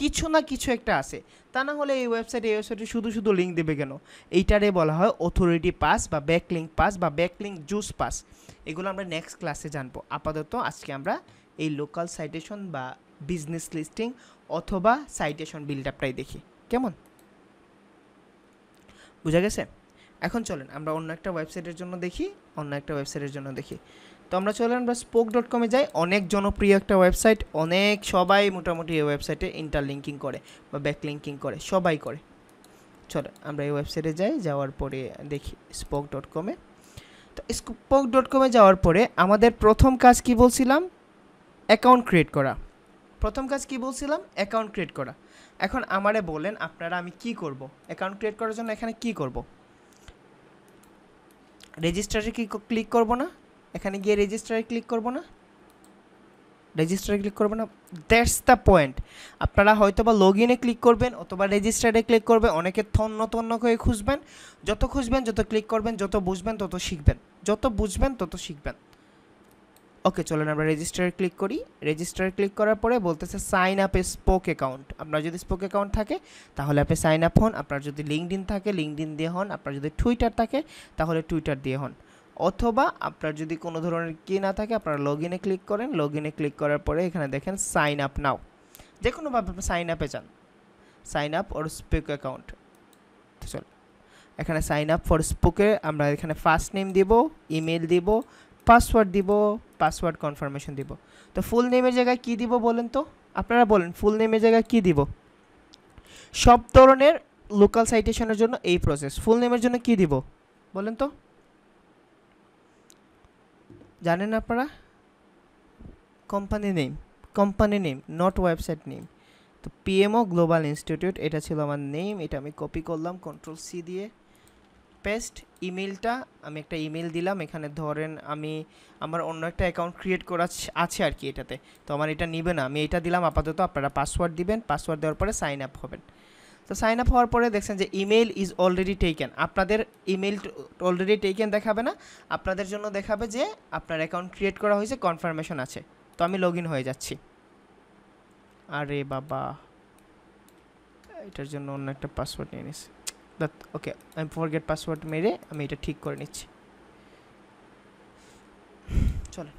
কিছু না কিছু একটা আছে তা না হলে এই ওয়েবসাইটে এই ওয়েবসাইটে শুধু শুধু লিঙ্ক দেবে কেন এইটারে বলা হয় অথরিটি পাস বা ব্যাকলিঙ্ক পাস বা ব্যাকলিঙ্ক জুস পাস এগুলো আমরা নেক্সট ক্লাসে জানবো আপাতত আজকে আমরা এই লোকাল সাইটেশন বা বিজনেস লিস্টিং অথবা সাইটেশন বিল্ড আপটাই দেখি কেমন বুঝা গেছে এখন চলেন আমরা অন্য একটা ওয়েবসাইটের জন্য দেখি অন্য একটা ওয়েবসাইটের জন্য দেখি তো আমরা চলেন আমরা স্পোক ডট কমে যাই অনেক জনপ্রিয় একটা ওয়েবসাইট অনেক সবাই মোটামুটি এই ওয়েবসাইটে ইন্টারলিঙ্কিং করে বা ব্যাকলিঙ্কিং করে সবাই করে চলো আমরা এই ওয়েবসাইটে যাই যাওয়ার পরে দেখি স্পোক ডট কমে তো স্পোক ডট কমে যাওয়ার পরে আমাদের প্রথম কাজ কি বলছিলাম অ্যাকাউন্ট ক্রিয়েট করা প্রথম কাজ কি বলছিলাম অ্যাকাউন্ট ক্রিয়েট করা এখন আমারে বলেন আপনারা আমি কি করব অ্যাকাউন্ট ক্রিয়েট করার জন্য এখানে কি করব রেজিস্টারে কি ক্লিক করব না এখানে গিয়ে রেজিস্টারে ক্লিক করব না রেজিস্টারে ক্লিক করবো না দ্যাটস দ্য পয়েন্ট আপনারা হয়তো বা লগ ইনে ক্লিক করবেন অথবা রেজিস্টারে ক্লিক করবেন অনেকে থন্ন তন্ন হয়ে খুঁজবেন যত খুঁজবেন যত ক্লিক করবেন যত বুঝবেন তত শিখবেন যত বুঝবেন তত শিখবেন ওকে চলুন আমরা রেজিস্টার ক্লিক করি রেজিস্টার ক্লিক করার পরে বলতেছে sign up a spoke account আপনার যদি স্পোক অ্যাকাউন্ট থাকে তাহলে আপনি সাইন আপ হন আপনার যদি ইন থাকে ইন দিয়ে হন আপনার যদি টুইটার থাকে তাহলে টুইটার দিয়ে হন অথবা আপনার যদি কোনো ধরনের কি না থাকে আপনারা লগ ইনে ক্লিক করেন লগ ইনে ক্লিক করার পরে এখানে দেখেন সাইন আপ নাও যে কোনোভাবে আপনি সাইন আপে চান sign up or spoke account চল এখানে সাইন আপ ফর স্পোকে আমরা এখানে ফার্স্ট নেম দিব ইমেল দিব পাসওয়ার্ড দিব পাসওয়ার্ড কনফার্মেশন দিব তো ফুল নেমের জায়গায় কি দিব বলেন তো আপনারা বলেন ফুল নেমের জায়গায় কি দিব সব ধরনের লোকাল সাইটেশনের জন্য এই প্রসেস ফুল নেমের জন্য কি দিব বলেন তো জানেন আপনারা company name company name not website name তো পিএমও গ্লোবাল ইনস্টিটিউট এটা ছিল আমার নেম এটা আমি কপি করলাম কন্ট্রোল সি দিয়ে পেস্ট ইমেলটা আমি একটা ইমেল দিলাম এখানে ধরেন আমি আমার অন্য একটা অ্যাকাউন্ট ক্রিয়েট করা আছে আর কি এটাতে তো আমার এটা নিবে না আমি এটা দিলাম আপাতত আপনারা পাসওয়ার্ড দিবেন পাসওয়ার্ড দেওয়ার পরে সাইন আপ হবেন তো সাইন আপ হওয়ার পরে দেখছেন যে ইমেল ইজ অলরেডি টেকেন আপনাদের ইমেল অলরেডি টেকেন দেখাবে না আপনাদের জন্য দেখাবে যে আপনার অ্যাকাউন্ট ক্রিয়েট করা হয়েছে কনফার্মেশন আছে তো আমি লগ হয়ে যাচ্ছি আরে বাবা এটার জন্য অন্য একটা পাসওয়ার্ড নিয়ে নিছি দ্যাট ওকে আমি ফরগেট পাসওয়ার্ড মেরে আমি এটা ঠিক করে নিচ্ছি চলেন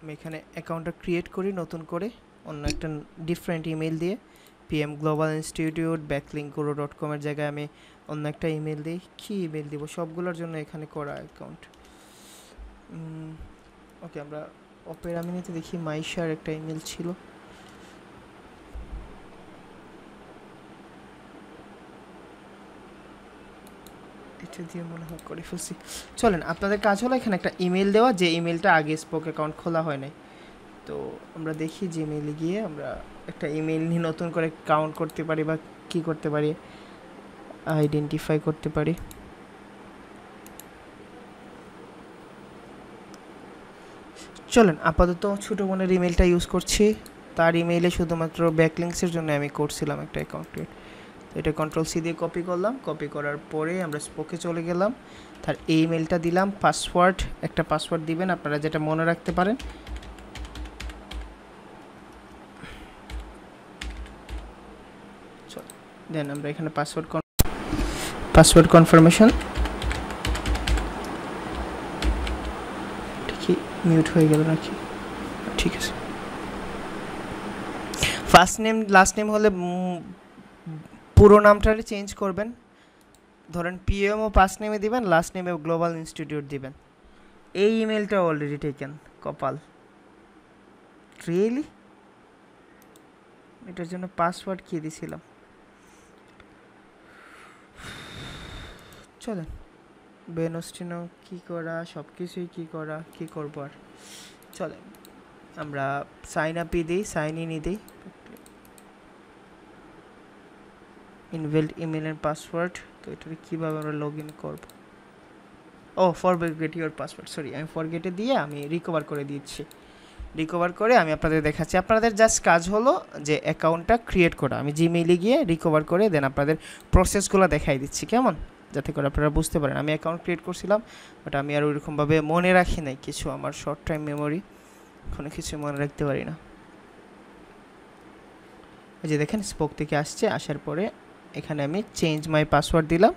আমি এখানে অ্যাকাউন্টটা ক্রিয়েট করি নতুন করে অন্য একটা ডিফারেন্ট ইমেল দিয়ে PM global institute backlinko dot কমের জায়গায় আমি অন্য একটা ইমেল দিই কী ইমেল দিব সবগুলোর জন্য এখানে করা অ্যাকাউন্ট ওকে আমরা অপেরামিনিতে দেখি মাইশার একটা ইমেল ছিল এটা দিয়ে মনে হয় করে ফেলছি চলেন আপনাদের কাজ হলো এখানে একটা ইমেল দেওয়া যে ইমেলটা আগে স্পোক অ্যাকাউন্ট খোলা হয় নাই তো আমরা দেখি যে ইমেলে গিয়ে আমরা একটা ইমেল নিয়ে নতুন করে কাউন্ট করতে পারি বা কি করতে পারি আইডেন্টিফাই করতে পারি চলেন আপাতত ছোটো বোনের ইমেলটা ইউজ করছি তার ইমেইলে শুধুমাত্র ব্যাকলিংসের জন্য আমি করছিলাম একটা অ্যাকাউন্ট তো এটা কন্ট্রোল সি দিয়ে কপি করলাম কপি করার পরে আমরা স্পোকে চলে গেলাম তার এই মেলটা দিলাম পাসওয়ার্ড একটা পাসওয়ার্ড দিবেন আপনারা যেটা মনে রাখতে পারেন দেন আমরা এখানে পাসওয়ার্ড পাসওয়ার্ড কনফার্মেশন ঠিকই মিউট হয়ে গেল নাকি ঠিক আছে ফার্স্ট নেম লাস্ট নেম হলে পুরো নামটা চেঞ্জ করবেন ধরেন পিএমও পাস নেমে দিবেন লাস্ট নেমে গ্লোবাল ইনস্টিটিউট দিবেন এই ইমেলটা অলরেডি টেকেন কপাল রিয়েলি এটার জন্য পাসওয়ার্ড কি দিয়েছিলাম চলেন বেনস্টিনো কি করা সব কিছুই কী করা কী করবো আর চলেন আমরা সাইন আপই দিই সাইন ইনই দিই ইনভেল্ড ইমেল অ্যান্ড পাসওয়ার্ড তো এটাকে কীভাবে আমরা লগ ইন করবো ও ফরগেট ইউর পাসওয়ার্ড সরি আমি গেটে দিয়ে আমি রিকভার করে দিচ্ছি রিকভার করে আমি আপনাদের দেখাচ্ছি আপনাদের জাস্ট কাজ হলো যে অ্যাকাউন্টটা ক্রিয়েট করা আমি জিমেইলে গিয়ে রিকভার করে দেন আপনাদের প্রসেসগুলো দেখাই দিচ্ছি কেমন যাতে করে আপনারা বুঝতে পারেন আমি অ্যাকাউন্ট ক্রিয়েট করছিলাম বাট আমি আর ওইরকমভাবে মনে রাখি নাই কিছু আমার শর্ট টাইম মেমোরি কোনো কিছু মনে রাখতে পারি না ওই যে দেখেন স্পোক থেকে আসছে আসার পরে এখানে আমি চেঞ্জ মাই পাসওয়ার্ড দিলাম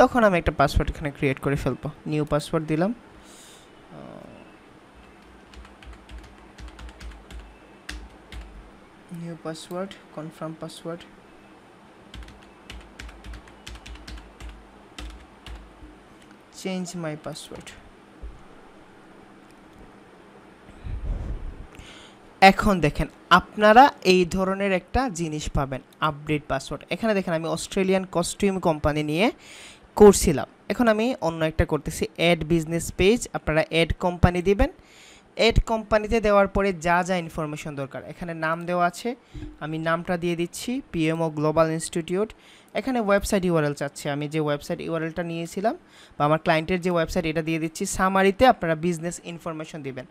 তখন আমি একটা পাসওয়ার্ড এখানে ক্রিয়েট করে ফেলবো নিউ পাসওয়ার্ড দিলাম new password confirm password change my password এখন দেখেন আপনারা এই ধরনের একটা জিনিস পাবেন আপডেট পাসওয়ার্ড এখানে দেখেন আমি অস্ট্রেলিয়ান কস্টিউম কোম্পানি নিয়ে করছিলাম এখন আমি অন্য একটা করতেছি অ্যাড বিজনেস পেজ আপনারা অ্যাড কোম্পানি দিবেন অ্যাড কোম্পানিতে দেওয়ার পরে যা যা ইনফরমেশন দরকার এখানে নাম দেওয়া আছে আমি নামটা দিয়ে দিচ্ছি পিএমও গ্লোবাল ইনস্টিটিউট এখানে ওয়েবসাইট ইউআরএল চাচ্ছে আমি যে ওয়েবসাইট ইউআরএলটা নিয়েছিলাম বা আমার ক্লায়েন্টের যে ওয়েবসাইট এটা দিয়ে দিচ্ছি সামারিতে আপনারা বিজনেস ইনফরমেশন দিবেন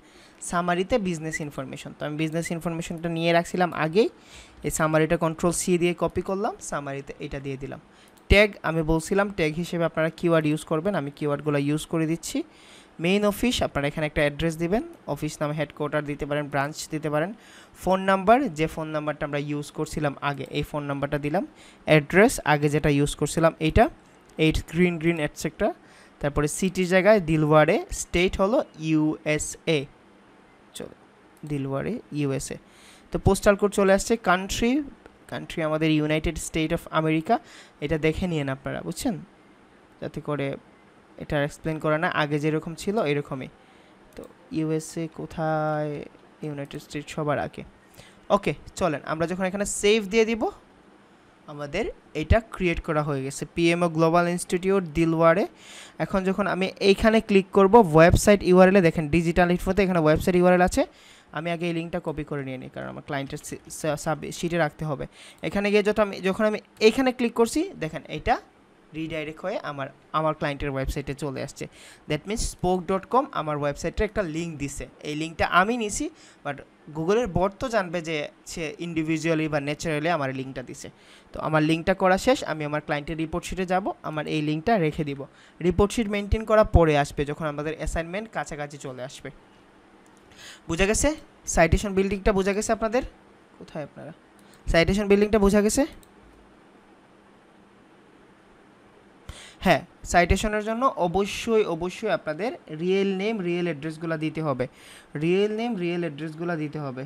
সামারিতে বিজনেস ইনফরমেশন তো আমি বিজনেস ইনফরমেশনটা নিয়ে রাখছিলাম আগে এই সামারিটা কন্ট্রোল সি দিয়ে কপি করলাম সামারিতে এটা দিয়ে দিলাম ট্যাগ আমি বলছিলাম ট্যাগ হিসেবে আপনারা কিওয়ার্ড ইউজ করবেন আমি কিওয়ার্ডগুলো ইউজ করে দিচ্ছি মেইন অফিস আপনারা এখানে একটা অ্যাড্রেস দিবেন অফিস নামে হেডকোয়ার্টার দিতে পারেন ব্রাঞ্চ দিতে পারেন ফোন নাম্বার যে ফোন নাম্বারটা আমরা ইউজ করছিলাম আগে এই ফোন নাম্বারটা দিলাম অ্যাড্রেস আগে যেটা ইউজ করছিলাম এইটা এইট গ্রিন গ্রিন অ্যাটসেক্ট্রা তারপরে সিটির জায়গায় দিলওয়ারে স্টেট হলো ইউএসএ দিলওয়ারে ইউএসএ তো পোস্টাল কোড চলে আসছে কান্ট্রি কান্ট্রি আমাদের ইউনাইটেড স্টেট অফ আমেরিকা এটা দেখে নিয়েন আপনারা বুঝছেন যাতে করে এটা এক্সপ্লেন করা না আগে যেরকম ছিল এরকমই তো ইউএসএ কোথায় ইউনাইটেড স্টেট সবার আগে ওকে চলেন আমরা যখন এখানে সেভ দিয়ে দিব আমাদের এটা ক্রিয়েট করা হয়ে গেছে পিএমও গ্লোবাল ইনস্টিটিউট দিলওয়ারে এখন যখন আমি এইখানে ক্লিক করব ওয়েবসাইট ইউআরএলে দেখেন ডিজিটাল ইনফোতে এখানে ওয়েবসাইট ইউআরএল আছে আমি আগে এই লিঙ্কটা কপি করে নিয়ে নিই কারণ আমার ক্লায়েন্টের সাব শিটে রাখতে হবে এখানে গিয়ে যখন আমি যখন আমি এইখানে ক্লিক করছি দেখেন এটা রিডাইরেক্ট হয়ে আমার আমার ক্লায়েন্টের ওয়েবসাইটে চলে আসছে that means spoke dot com আমার ওয়েবসাইটে একটা লিঙ্ক দিছে এই লিঙ্কটা আমি নিছি বাট গুগলের বট তো জানবে যে সে ইন্ডিভিজুয়ালি বা ন্যাচারালি আমার লিঙ্কটা দিছে তো আমার লিঙ্কটা করা শেষ আমি আমার ক্লায়েন্টের রিপোর্ট শিটে যাব আমার এই লিঙ্কটা রেখে দিব রিপোর্ট শিট মেনটেন করা পরে আসবে যখন আমাদের অ্যাসাইনমেন্ট কাছাকাছি চলে আসবে বোঝা গেছে সাইটেশন বিল্ডিংটা বোঝা গেছে আপনাদের কোথায় আপনারা সাইটেশন বিল্ডিংটা বোঝা গেছে হ্যাঁ সাইটেশনের জন্য অবশ্যই অবশ্যই আপনাদের রিয়েল নেম রিয়েল অ্যাড্রেসগুলো দিতে হবে রিয়েল নেম রিয়েল অ্যাড্রেসগুলো দিতে হবে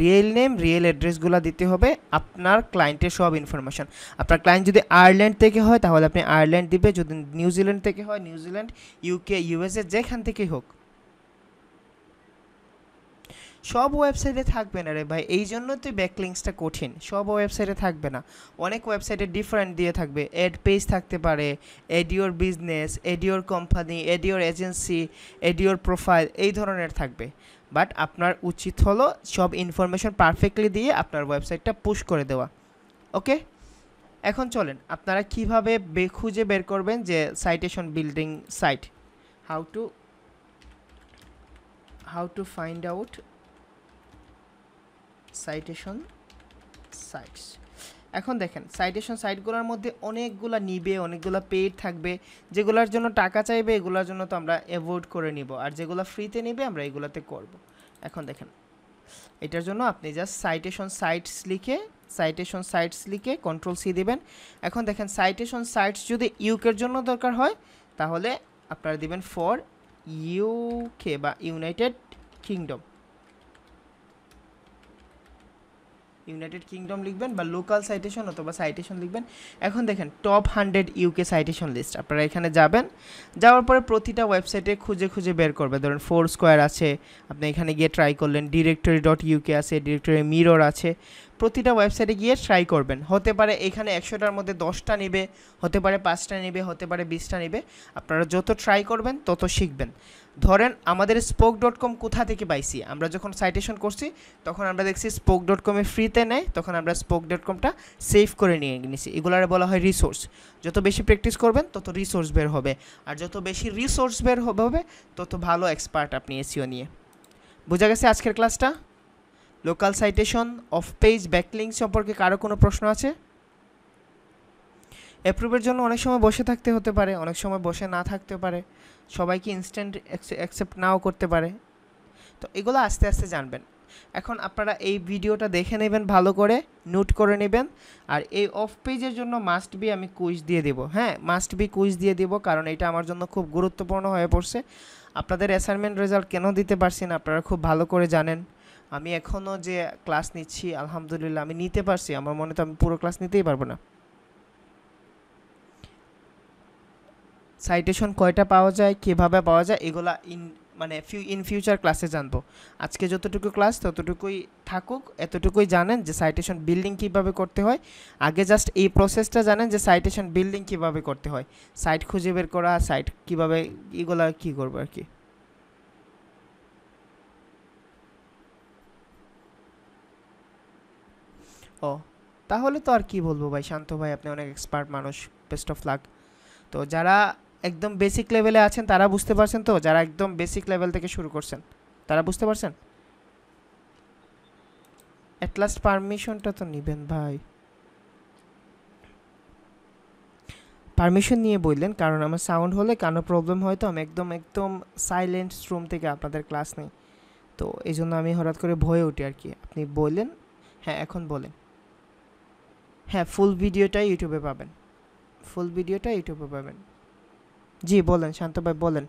রিয়েল নেম রিয়েল অ্যাড্রেসগুলো দিতে হবে আপনার ক্লায়েন্টের সব ইনফরমেশান আপনার ক্লায়েন্ট যদি আয়ারল্যান্ড থেকে হয় তাহলে আপনি আয়ারল্যান্ড দিবে যদি নিউজিল্যান্ড থেকে হয় নিউজিল্যান্ড ইউকে ইউএসএ যেখান থেকেই হোক সব ওয়েবসাইটে থাকবে না রে ভাই এই জন্য তুই ব্যাকলিংসটা কঠিন সব ওয়েবসাইটে থাকবে না অনেক ওয়েবসাইটে ডিফারেন্ট দিয়ে থাকবে অ্যাড পেজ থাকতে পারে add your business add your company add your agency add your profile এই ধরনের থাকবে বাট আপনার উচিত হলো সব ইনফরমেশন পারফেক্টলি দিয়ে আপনার ওয়েবসাইটটা পুশ করে দেওয়া ওকে এখন চলেন আপনারা কিভাবে খুঁজে বের করবেন যে citation building site how to how to find out citation sites এখন দেখেন সাইটেশন সাইটগুলোর মধ্যে অনেকগুলো নিবে অনেকগুলো পেইড থাকবে যেগুলোর জন্য টাকা চাইবে এগুলোর জন্য তো আমরা অ্যাভয়েড করে নিব আর যেগুলো ফ্রিতে নিবে আমরা এগুলোতে করব এখন দেখেন এটার জন্য আপনি জাস্ট সাইটেশন সাইটস লিখে সাইটেশন সাইটস লিখে কন্ট্রোল সি দিবেন এখন দেখেন সাইটেশন সাইটস যদি ইউকের জন্য দরকার হয় তাহলে আপনারা দিবেন ফর ইউকে বা ইউনাইটেড কিংডম ইউনাইটেড কিংডম লিখবেন বা লোকাল সাইটেশন অথবা সাইটেশন লিখবেন এখন দেখেন top hundred UK citation list আপনারা এখানে যাবেন যাওয়ার পরে প্রতিটা ওয়েবসাইটে খুঁজে খুঁজে বের করবে ধরেন ফোর স্কোয়ার আছে আপনি এখানে গিয়ে ট্রাই করলেন ডিরেক্টরি ডট ইউকে আছে ডিরেক্টরি মিরর আছে প্রতিটা ওয়েবসাইটে গিয়ে ট্রাই করবেন হতে পারে এখানে একশোটার মধ্যে দশটা নেবে হতে পারে পাঁচটা নেবে হতে পারে বিশটা নেবে আপনারা যত ট্রাই করবেন তত শিখবেন ধরেন আমাদের স্পোক ডট কম কোথা থেকে পাইছি আমরা যখন সাইটেশন করছি তখন আমরা দেখছি স্পোক ডট কমে ফ্রিতে নেয় তখন আমরা স্পোক ডট কমটা সেভ করে নিয়ে নিছি এগুলারে বলা হয় রিসোর্স যত বেশি প্র্যাকটিস করবেন তত রিসোর্স বের হবে আর যত বেশি রিসোর্স বের হবে তত ভালো এক্সপার্ট আপনি এসিও নিয়ে বোঝা গেছে আজকের ক্লাসটা local citation of page backlink সম্পর্কে কারো কোনো প্রশ্ন আছে অ্যাপ্রুভের জন্য অনেক সময় বসে থাকতে হতে পারে অনেক সময় বসে না থাকতে পারে সবাইকে ইনস্ট্যান্ট অ্যাকসেপ্ট নাও করতে পারে তো এগুলো আস্তে আস্তে জানবেন এখন আপনারা এই ভিডিওটা দেখে নেবেন ভালো করে নোট করে নেবেন আর এই অফ পেজের জন্য মাস্ট বি আমি কুইজ দিয়ে দেব হ্যাঁ মাস্ট বি কুইজ দিয়ে দেবো কারণ এটা আমার জন্য খুব গুরুত্বপূর্ণ হয়ে পড়ছে আপনাদের অ্যাসাইনমেন্ট রেজাল্ট কেন দিতে পারছি না আপনারা খুব ভালো করে জানেন আমি এখনও যে ক্লাস নিচ্ছি আলহামদুলিল্লাহ আমি নিতে পারছি আমার মনে তো আমি পুরো ক্লাস নিতেই পারবো না সাইটেশন কয়টা পাওয়া যায় কীভাবে পাওয়া যায় এগুলা ইন মানে ফিউ ইন ফিউচার ক্লাসে জানবো আজকে যতটুকু ক্লাস ততটুকুই থাকুক এতটুকুই জানেন যে সাইটেশন বিল্ডিং কিভাবে করতে হয় আগে জাস্ট এই প্রসেসটা জানেন যে সাইটেশন বিল্ডিং কিভাবে করতে হয় সাইট খুঁজে বের করা সাইট কিভাবে এগুলা কি করবো আর কি ও তাহলে তো আর কি বলবো ভাই শান্ত ভাই আপনি অনেক এক্সপার্ট মানুষ বেস্ট অফ লাক তো যারা একদম বেসিক লেভেলে আছেন তারা বুঝতে পারছেন তো যারা একদম বেসিক লেভেল থেকে শুরু করছেন তারা বুঝতে পারছেন অ্যাটলাস্ট পারমিশনটা তো নেবেন ভাই পারমিশন নিয়ে বললেন কারণ আমার সাউন্ড হলে কানো প্রবলেম হয় তো আমি একদম একদম সাইলেন্ট রুম থেকে আপনাদের ক্লাস নেই তো এই জন্য আমি হঠাৎ করে ভয়ে উঠি আর কি আপনি বললেন হ্যাঁ এখন বলেন হ্যাঁ ফুল ভিডিওটাই ইউটিউবে পাবেন ফুল ভিডিওটা ইউটিউবে পাবেন জি বলেন শান্ত ভাই বলেন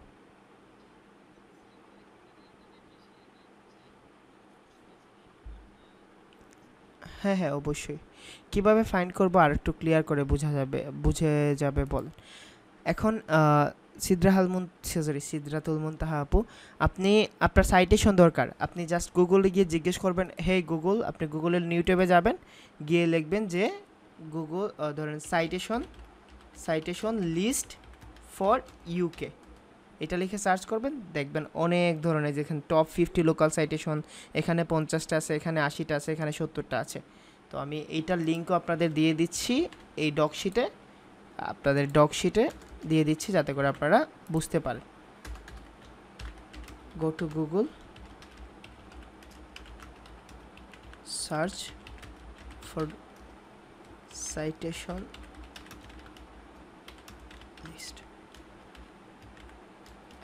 হ্যাঁ হ্যাঁ অবশ্যই কিভাবে ফাইন্ড করবো আর একটু ক্লিয়ার করে বোঝা যাবে বুঝে যাবে বলেন এখন সিদ্রা হালমুন সরি সিদ্রাতুল তাহা আপু আপনি আপনার সাইটেশন দরকার আপনি জাস্ট গুগলে গিয়ে জিজ্ঞেস করবেন হে গুগল আপনি গুগলের ইউটিউবে যাবেন গিয়ে লিখবেন যে গুগল ধরেন citation citation list for UK এটা লিখে সার্চ করবেন দেখবেন অনেক ধরনের যেখানে টপ ফিফটি লোকাল সাইটেশন এখানে পঞ্চাশটা আছে এখানে আশিটা আছে এখানে সত্তরটা আছে তো আমি এইটার লিঙ্কও আপনাদের দিয়ে দিচ্ছি এই ডকশিটে আপনাদের ডকশিটে দিয়ে দিচ্ছি যাতে করে আপনারা বুঝতে পারেন go to Google search for citation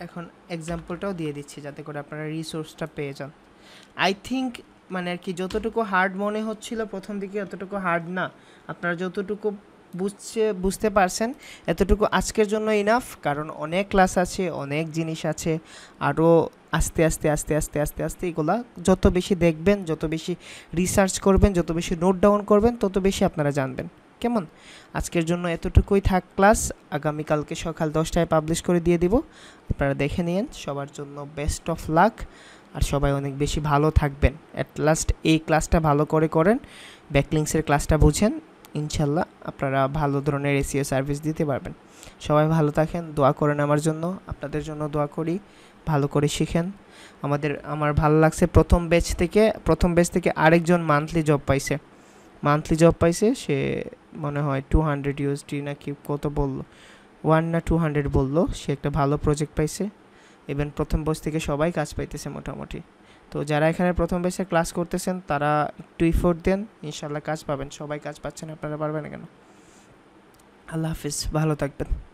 এখন এক্সাম্পলটাও দিয়ে দিচ্ছি যাতে করে আপনারা রিসোর্সটা পেয়ে যান আই থিঙ্ক মানে আর কি যতটুকু হার্ড মনে হচ্ছিল প্রথম দিকে অতটুকু হার্ড না আপনারা যতটুকু বুঝছে বুঝতে পারছেন এতটুকু আজকের জন্য ইনাফ কারণ অনেক ক্লাস আছে অনেক জিনিস আছে আরও আস্তে আস্তে আস্তে আস্তে আস্তে আস্তে এগুলা যত বেশি দেখবেন যত বেশি রিসার্চ করবেন যত বেশি নোট ডাউন করবেন তত বেশি আপনারা জানবেন কেমন আজকের জন্য এতটুকুই থাক ক্লাস আগামীকালকে সকাল দশটায় পাবলিশ করে দিয়ে দিব আপনারা দেখে নিন সবার জন্য বেস্ট অফ লাক আর সবাই অনেক বেশি ভালো থাকবেন অ্যাট লাস্ট এই ক্লাসটা ভালো করে করেন ব্যাকলিংসের ক্লাসটা বুঝেন ইনশাল্লাহ আপনারা ভালো ধরনের এসিও সার্ভিস দিতে পারবেন সবাই ভালো থাকেন দোয়া করেন আমার জন্য আপনাদের জন্য দোয়া করি ভালো করে শিখেন আমাদের আমার ভালো লাগছে প্রথম ব্যাচ থেকে প্রথম ব্যাচ থেকে আরেকজন মান্থলি জব পাইছে মান্থলি জব পাইছে সে মনে হয় টু হান্ড্রেড ইউএসডি কি কত বললো ওয়ান না টু হান্ড্রেড বললো সে একটা ভালো প্রজেক্ট পাইছে ইভেন প্রথম বয়স থেকে সবাই কাজ পাইতেছে মোটামুটি তো যারা এখানে প্রথম বয়সে ক্লাস করতেছেন তারা একটু ইফোর্ট দেন ইনশাল্লাহ কাজ পাবেন সবাই কাজ পাচ্ছেন আপনারা পারবেন কেন আল্লাহ হাফিজ ভালো থাকবেন